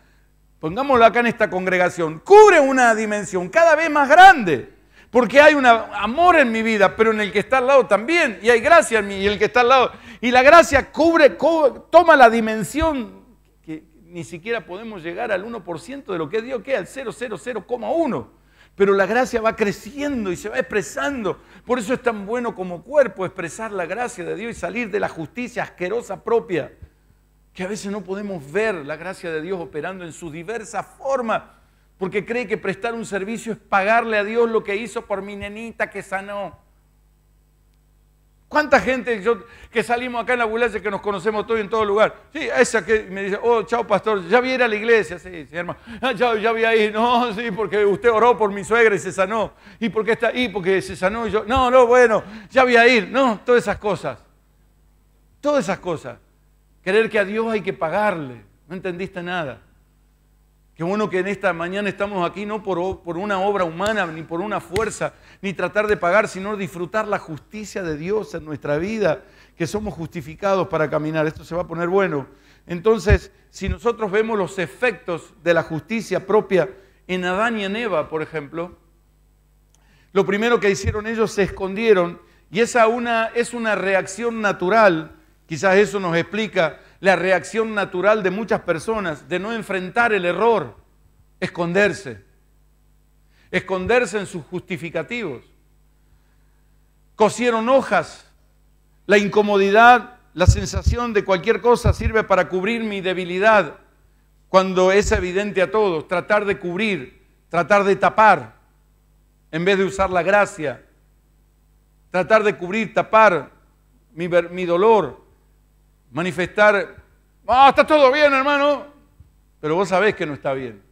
pongámoslo acá en esta congregación, cubre una dimensión cada vez más grande. Porque hay un amor en mi vida, pero en el que está al lado también. Y hay gracia en mí y el que está al lado. Y la gracia cubre, toma la dimensión que ni siquiera podemos llegar al 1% de lo que es Dios, que es al 0,00,1. Pero la gracia va creciendo y se va expresando. Por eso es tan bueno como cuerpo expresar la gracia de Dios y salir de la justicia asquerosa propia. Que a veces no podemos ver la gracia de Dios operando en sus diversas formas porque cree que prestar un servicio es pagarle a Dios lo que hizo por mi nenita que sanó. ¿Cuánta gente yo, que salimos acá en la ambulancia que nos conocemos todos en todo lugar? Sí, esa que me dice, oh, chao pastor, ya vi a la iglesia, sí, sí hermano, ah, ya, ya vi ir, no, sí, porque usted oró por mi suegra y se sanó, y porque está ahí, porque se sanó y yo, no, no, bueno, ya vi a ir, no, todas esas cosas, todas esas cosas. Creer que a Dios hay que pagarle, no entendiste nada. Qué bueno que en esta mañana estamos aquí no por, una obra humana, ni por una fuerza, ni tratar de pagar, sino disfrutar la justicia de Dios en nuestra vida, que somos justificados para caminar. Esto se va a poner bueno. Entonces, si nosotros vemos los efectos de la justicia propia en Adán y en Eva, por ejemplo, lo primero que hicieron ellos se escondieron y esa una, es una reacción natural, quizás eso nos explica la reacción natural de muchas personas de no enfrentar el error, esconderse, esconderse en sus justificativos. Cosieron hojas, la incomodidad, la sensación de cualquier cosa sirve para cubrir mi debilidad cuando es evidente a todos, tratar de cubrir, tratar de tapar, en vez de usar la gracia, tratar de cubrir, tapar mi, mi dolor, manifestar, ah, está todo bien, hermano, pero vos sabés que no está bien.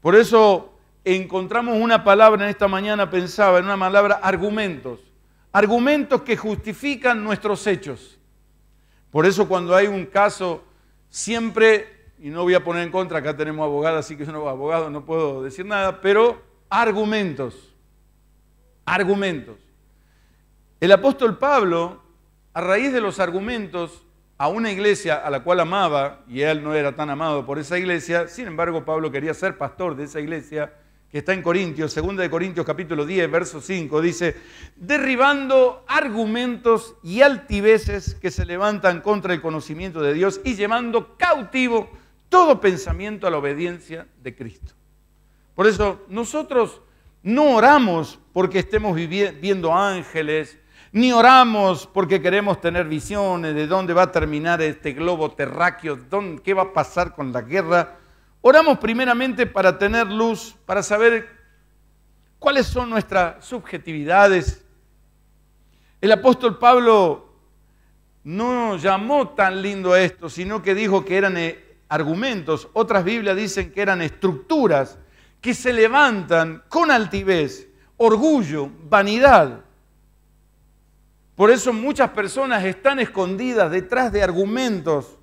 Por eso encontramos una palabra en esta mañana, pensaba en una palabra argumentos, argumentos que justifican nuestros hechos. Por eso cuando hay un caso, siempre, y no voy a poner en contra, acá tenemos abogados, así que yo no abogado, no puedo decir nada, pero argumentos, argumentos. El apóstol Pablo a raíz de los argumentos a una iglesia a la cual amaba, y él no era tan amado por esa iglesia, sin embargo Pablo quería ser pastor de esa iglesia que está en Corintios, 2 de Corintios capítulo 10, verso 5, dice, derribando argumentos y altiveces que se levantan contra el conocimiento de Dios y llevando cautivo todo pensamiento a la obediencia de Cristo. Por eso nosotros no oramos porque estemos viendo ángeles, ni oramos porque queremos tener visiones de dónde va a terminar este globo terráqueo, qué va a pasar con la guerra. Oramos primeramente para tener luz, para saber cuáles son nuestras subjetividades. El apóstol Pablo no llamó tan lindo esto, sino que dijo que eran eh, argumentos. Otras Biblias dicen que eran estructuras que se levantan con altivez, orgullo, vanidad. Por eso muchas personas están escondidas detrás de argumentos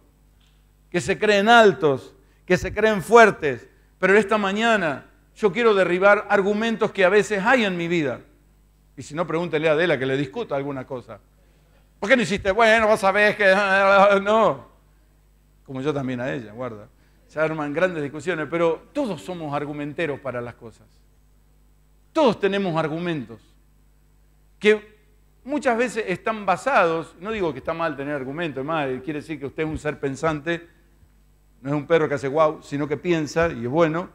que se creen altos, que se creen fuertes. Pero esta mañana yo quiero derribar argumentos que a veces hay en mi vida. Y si no, pregúntele a Adela que le discuta alguna cosa. ¿Por qué no hiciste? Bueno, vos sabés que... No. Como yo también a ella, guarda. Se arman grandes discusiones, pero todos somos argumenteros para las cosas. Todos tenemos argumentos que muchas veces están basados, no digo que está mal tener argumentos, mal, quiere decir que usted es un ser pensante, no es un perro que hace guau, sino que piensa y es bueno,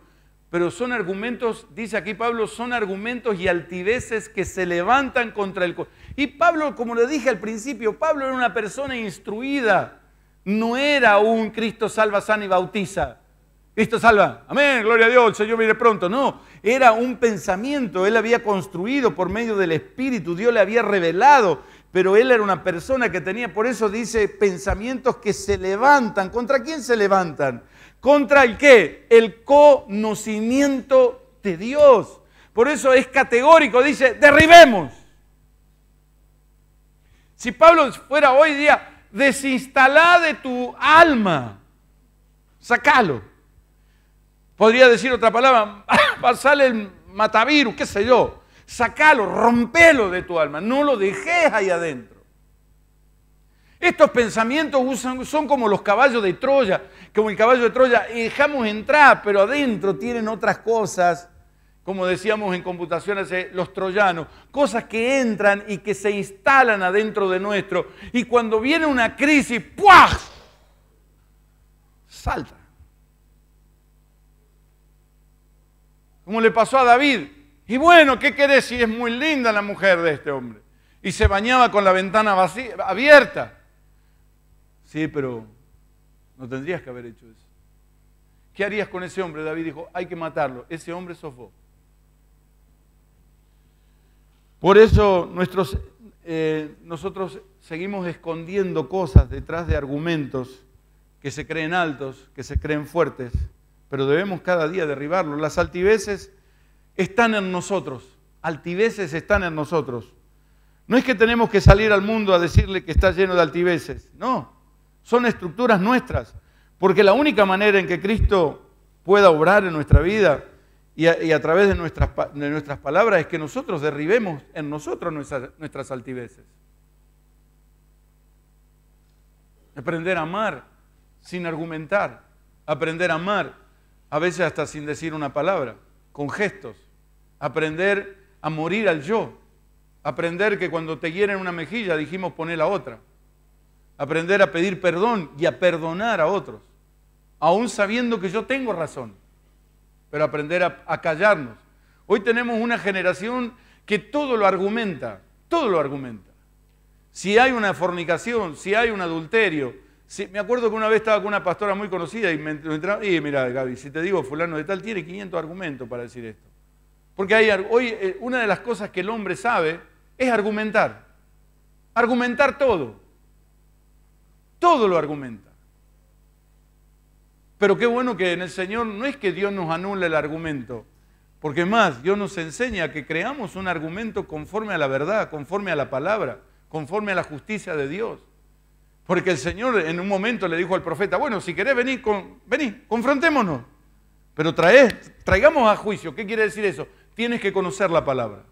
pero son argumentos, dice aquí Pablo, son argumentos y altiveces que se levantan contra el... Y Pablo, como le dije al principio, Pablo era una persona instruida, no era un Cristo salva, sana y bautiza. Cristo salva. Amén, gloria a Dios, el Señor viene pronto. No, era un pensamiento, él había construido por medio del Espíritu, Dios le había revelado, pero él era una persona que tenía, por eso dice, pensamientos que se levantan. ¿Contra quién se levantan? ¿Contra el qué? El conocimiento de Dios. Por eso es categórico, dice, derribemos. Si Pablo fuera hoy día, desinstalá de tu alma, sacalo. Podría decir otra palabra, pasale el matavirus, qué sé yo. Sacalo, rompelo de tu alma, no lo dejes ahí adentro. Estos pensamientos son como los caballos de Troya, como el caballo de Troya, eh, dejamos entrar, pero adentro tienen otras cosas, como decíamos en computación los troyanos, cosas que entran y que se instalan adentro de nuestro. Y cuando viene una crisis, ¡puah! Salta. como le pasó a David. Y bueno, ¿qué querés si es muy linda la mujer de este hombre? Y se bañaba con la ventana abierta. Sí, pero no tendrías que haber hecho eso. ¿Qué harías con ese hombre? David dijo, hay que matarlo. Ese hombre sos vos. Por eso nuestros, eh, nosotros seguimos escondiendo cosas detrás de argumentos que se creen altos, que se creen fuertes, pero debemos cada día derribarlo. Las altiveces están en nosotros, altiveces están en nosotros. No es que tenemos que salir al mundo a decirle que está lleno de altiveces, no, son estructuras nuestras, porque la única manera en que Cristo pueda obrar en nuestra vida y a, través de nuestras, nuestras, palabras es que nosotros derribemos en nosotros nuestras, nuestras altiveces. Aprender a amar sin argumentar, aprender a amar a veces hasta sin decir una palabra, con gestos. Aprender a morir al yo. Aprender que cuando te hieren una mejilla dijimos poner la otra. Aprender a pedir perdón y a perdonar a otros, aún sabiendo que yo tengo razón, pero aprender a, a callarnos. Hoy tenemos una generación que todo lo argumenta, todo lo argumenta. Si hay una fornicación, si hay un adulterio, me acuerdo que una vez estaba con una pastora muy conocida y me entraba, y eh, mira, Gaby, si te digo fulano de tal, tiene 500 argumentos para decir esto. Porque hoy eh, una de las cosas que el hombre sabe es argumentar. Argumentar todo. Todo lo argumenta. Pero qué bueno que en el Señor no es que Dios nos anule el argumento, porque más, Dios nos enseña que creamos un argumento conforme a la verdad, conforme a la palabra, conforme a la justicia de Dios. Porque el Señor en un momento le dijo al profeta, bueno, si querés venir, vení, confrontémonos. Pero traigamos a juicio. ¿Qué quiere decir eso? Tienes que conocer la palabra.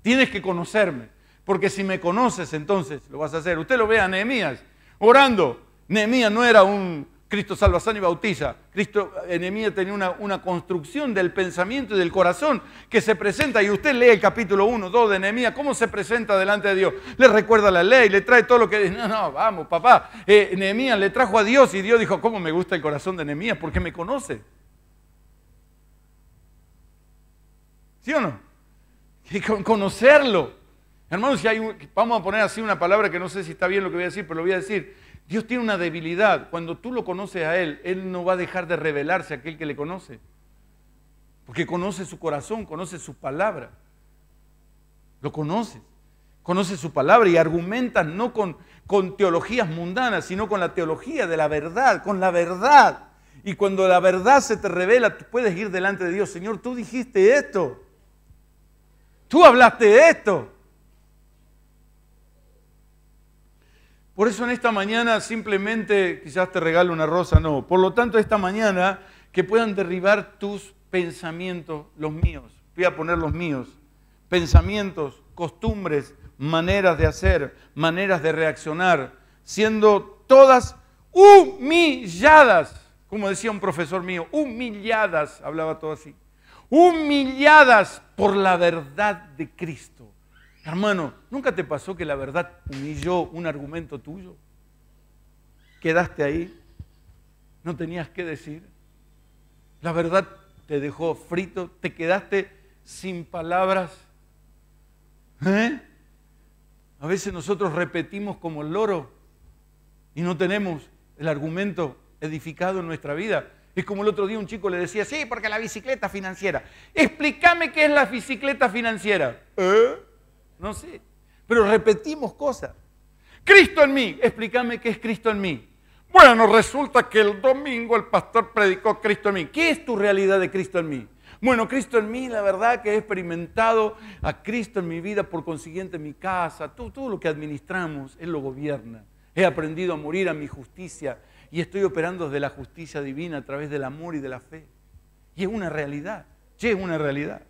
Tienes que conocerme. Porque si me conoces, entonces lo vas a hacer. Usted lo ve a Nehemías orando. Nehemías no era un, Cristo salva, y bautiza. Cristo, Enemía, eh, tenía una, una, construcción del pensamiento y del corazón que se presenta, y usted lee el capítulo 1, 2 de Enemía, cómo se presenta delante de Dios. Le recuerda la ley, le trae todo lo que... No, no, vamos, papá. Eh, le trajo a Dios y Dios dijo, ¿cómo me gusta el corazón de Enemía? Porque me conoce. ¿Sí o no? Y conocerlo. Hermanos, si hay vamos a poner así una palabra que no sé si está bien lo que voy a decir, pero lo voy a decir Dios tiene una debilidad. Cuando tú lo conoces a Él, Él no va a dejar de revelarse a aquel que le conoce. Porque conoce su corazón, conoce su palabra. Lo conoces. conoce su palabra y argumentas no con, con teologías mundanas, sino con la teología de la verdad, con la verdad. Y cuando la verdad se te revela, tú puedes ir delante de Dios. Señor, tú dijiste esto. Tú hablaste esto. Por eso en esta mañana simplemente quizás te regalo una rosa, no. Por lo tanto, esta mañana que puedan derribar tus pensamientos, los míos. Voy a poner los míos. Pensamientos, costumbres, maneras de hacer, maneras de reaccionar, siendo todas humilladas, como decía un profesor mío, humilladas, hablaba todo así, humilladas por la verdad de Cristo. Hermano, ¿nunca te pasó que la verdad humilló un argumento tuyo? Quedaste ahí, no tenías qué decir. La verdad te dejó frito, te quedaste sin palabras. ¿Eh? A veces nosotros repetimos como el loro y no tenemos el argumento edificado en nuestra vida. Es como el otro día un chico le decía, sí, porque la bicicleta financiera. Explícame qué es la bicicleta financiera. ¿Eh? No sé. Pero repetimos cosas. Cristo en mí. Explícame qué es Cristo en mí. Bueno, resulta que el domingo el pastor predicó Cristo en mí. ¿Qué es tu realidad de Cristo en mí? Bueno, Cristo en mí, la verdad que he experimentado a Cristo en mi vida, por consiguiente en mi casa, todo, lo que administramos, Él lo gobierna. He aprendido a morir a mi justicia y estoy operando desde la justicia divina a través del amor y de la fe. Y es una realidad, sí, es una realidad.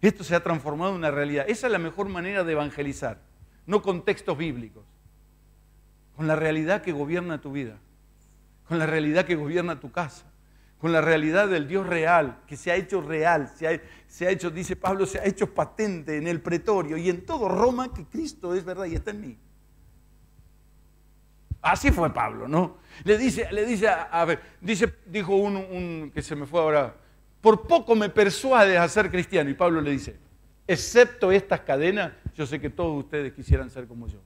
Esto se ha transformado en una realidad. Esa es la mejor manera de evangelizar, no con textos bíblicos, con la realidad que gobierna tu vida, con la realidad que gobierna tu casa, con la realidad del Dios real, que se ha hecho real, se ha, hecho, dice Pablo, se ha hecho patente en el pretorio y en todo Roma que Cristo es verdad y está en mí. Así fue Pablo, ¿no? Le dice, le dice, a, ver, dice, dijo uno, un, que se me fue ahora, por poco me persuades a ser cristiano. Y Pablo le dice, excepto estas cadenas, yo sé que todos ustedes quisieran ser como yo.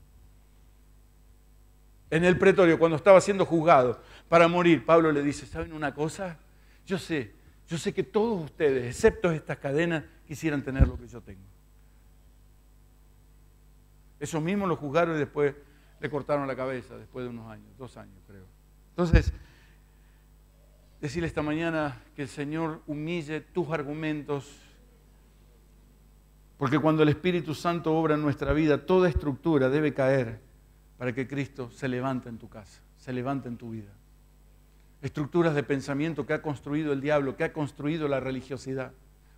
En el pretorio, cuando estaba siendo juzgado para morir, Pablo le dice, ¿saben una cosa? Yo sé, yo sé que todos ustedes, excepto estas cadenas, quisieran tener lo que yo tengo. Esos mismos lo juzgaron y después le cortaron la cabeza, después de unos años, dos años creo. Entonces, decirle esta mañana que el Señor humille tus argumentos, porque cuando el Espíritu Santo obra en nuestra vida, toda estructura debe caer para que Cristo se levante en tu casa, se levante en tu vida. Estructuras de pensamiento que ha construido el diablo, que ha construido la religiosidad.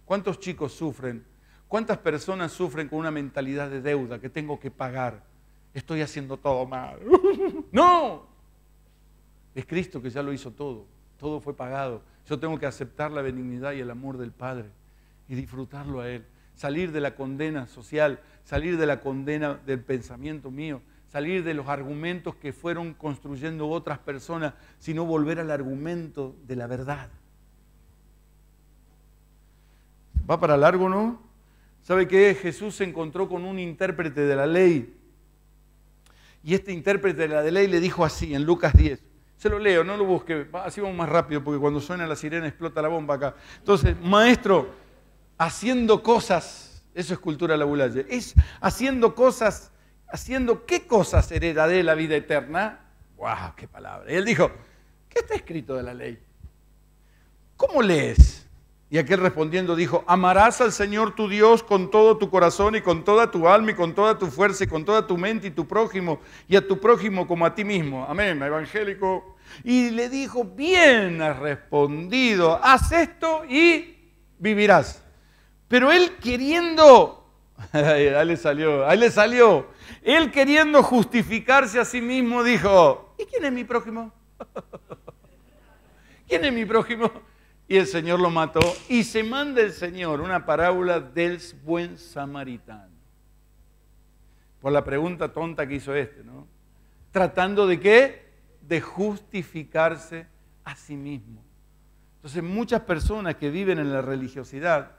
¿Cuántos chicos sufren? ¿Cuántas personas sufren con una mentalidad de deuda que tengo que pagar? Estoy haciendo todo mal. no, es Cristo que ya lo hizo todo todo fue pagado. Yo tengo que aceptar la benignidad y el amor del Padre y disfrutarlo a Él. Salir de la condena social, salir de la condena del pensamiento mío, salir de los argumentos que fueron construyendo otras personas, sino volver al argumento de la verdad. Va para largo, ¿no? ¿Sabe qué? Jesús se encontró con un intérprete de la ley. Y este intérprete de la ley le dijo así en Lucas 10. Se lo leo, no lo busque, así vamos más rápido porque cuando suena la sirena explota la bomba acá. Entonces, maestro, haciendo cosas, eso es cultura la es haciendo cosas, haciendo qué cosas heredaré la vida eterna. ¡Wow! ¡Qué palabra! Y él dijo, ¿qué está escrito de la ley? ¿Cómo lees? Y aquel respondiendo dijo, amarás al Señor tu Dios con todo tu corazón y con toda tu alma y con toda tu fuerza y con toda tu mente y tu prójimo y a tu prójimo como a ti mismo. Amén, evangélico. Y le dijo, bien has respondido, haz esto y vivirás. Pero él queriendo, ahí le salió, ahí le salió, él queriendo justificarse a sí mismo dijo, ¿y quién es mi prójimo? ¿Quién es mi prójimo? y el Señor lo mató. Y se manda el Señor una parábola del buen samaritano. Por la pregunta tonta que hizo este, ¿no? Tratando de qué? De justificarse a sí mismo. Entonces muchas personas que viven en la religiosidad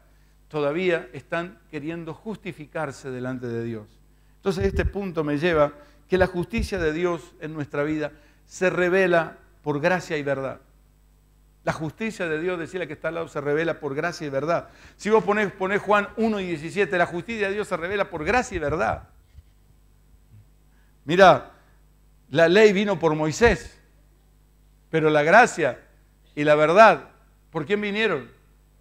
todavía están queriendo justificarse delante de Dios. Entonces este punto me lleva que la justicia de Dios en nuestra vida se revela por gracia y verdad. La justicia de Dios, decía que está al lado, se revela por gracia y verdad. Si vos ponés, Juan 1 y 17, la justicia de Dios se revela por gracia y verdad. Mira, la ley vino por Moisés, pero la gracia y la verdad, ¿por quién vinieron?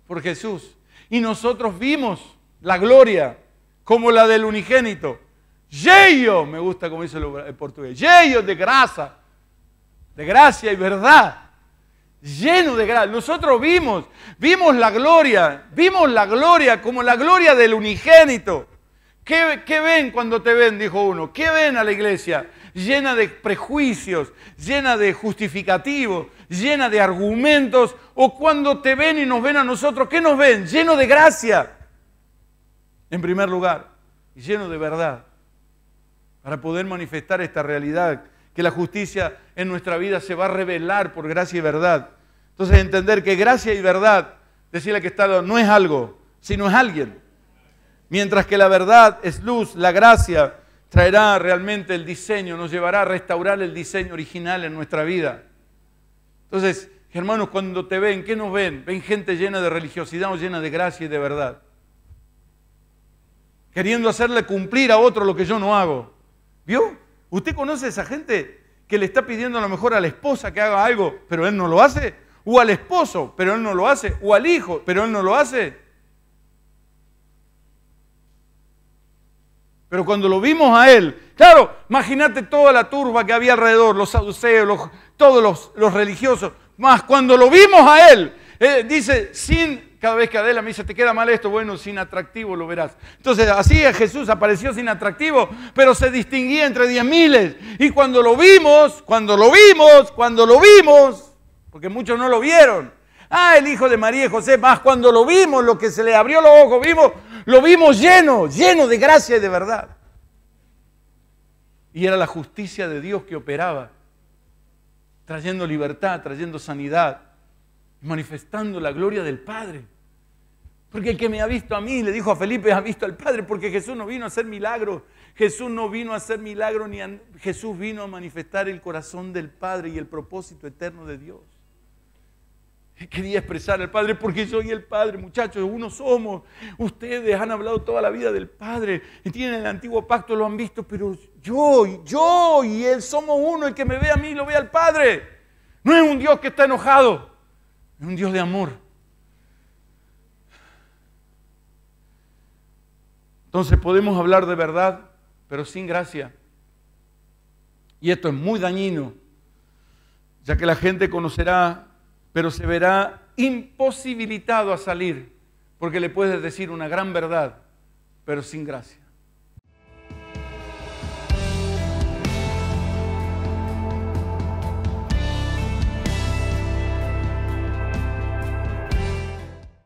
Por Jesús. Y nosotros vimos la gloria como la del unigénito. Yeyo, me gusta como dice el portugués, yeyo de grasa, de gracia y verdad lleno de gracia. Nosotros vimos, vimos la gloria, vimos la gloria como la gloria del unigénito. ¿Qué, ven cuando te ven? Dijo uno. ¿Qué ven a la iglesia? Llena de prejuicios, llena de justificativos, llena de argumentos. O cuando te ven y nos ven a nosotros, ¿qué nos ven? Lleno de gracia. En primer lugar, lleno de verdad. Para poder manifestar esta realidad que la justicia en nuestra vida se va a revelar por gracia y verdad. Entonces entender que gracia y verdad, decirle que está no es algo, sino es alguien. Mientras que la verdad es luz, la gracia traerá realmente el diseño, nos llevará a restaurar el diseño original en nuestra vida. Entonces, hermanos, cuando te ven, ¿qué nos ven? Ven gente llena de religiosidad o llena de gracia y de verdad. Queriendo hacerle cumplir a otro lo que yo no hago. ¿Vio? ¿Usted conoce a esa gente que le está pidiendo a lo mejor a la esposa que haga algo, pero él no lo hace? ¿O al esposo, pero él no lo hace? ¿O al hijo, pero él no lo hace? Pero cuando lo vimos a él, claro, imagínate toda la turba que había alrededor, los saduceos, todos los, los religiosos, más cuando lo vimos a él, eh, dice, sin, cada vez que Adela me dice, te queda mal esto, bueno, sin atractivo lo verás. Entonces, así Jesús apareció sin atractivo, pero se distinguía entre diez miles. Y cuando lo vimos, cuando lo vimos, cuando lo vimos, porque muchos no lo vieron. Ah, el hijo de María y José, más cuando lo vimos, lo que se le abrió los ojos, vimos, lo vimos lleno, lleno de gracia y de verdad. Y era la justicia de Dios que operaba, trayendo libertad, trayendo sanidad, manifestando la gloria del Padre. Porque el que me ha visto a mí, le dijo a Felipe, ha visto al Padre, porque Jesús no vino a hacer milagro Jesús no vino a hacer milagro ni Jesús vino a manifestar el corazón del Padre y el propósito eterno de Dios. Quería expresar al Padre, porque soy el Padre, muchachos, uno somos. Ustedes han hablado toda la vida del Padre y tienen el antiguo pacto, lo han visto, pero yo, yo y Él somos uno, el que me ve a mí lo ve al Padre. No es un Dios que está enojado, es un Dios de amor. Entonces podemos hablar de verdad, pero sin gracia. Y esto es muy dañino, ya que la gente conocerá, pero se verá imposibilitado a salir, porque le puedes decir una gran verdad, pero sin gracia.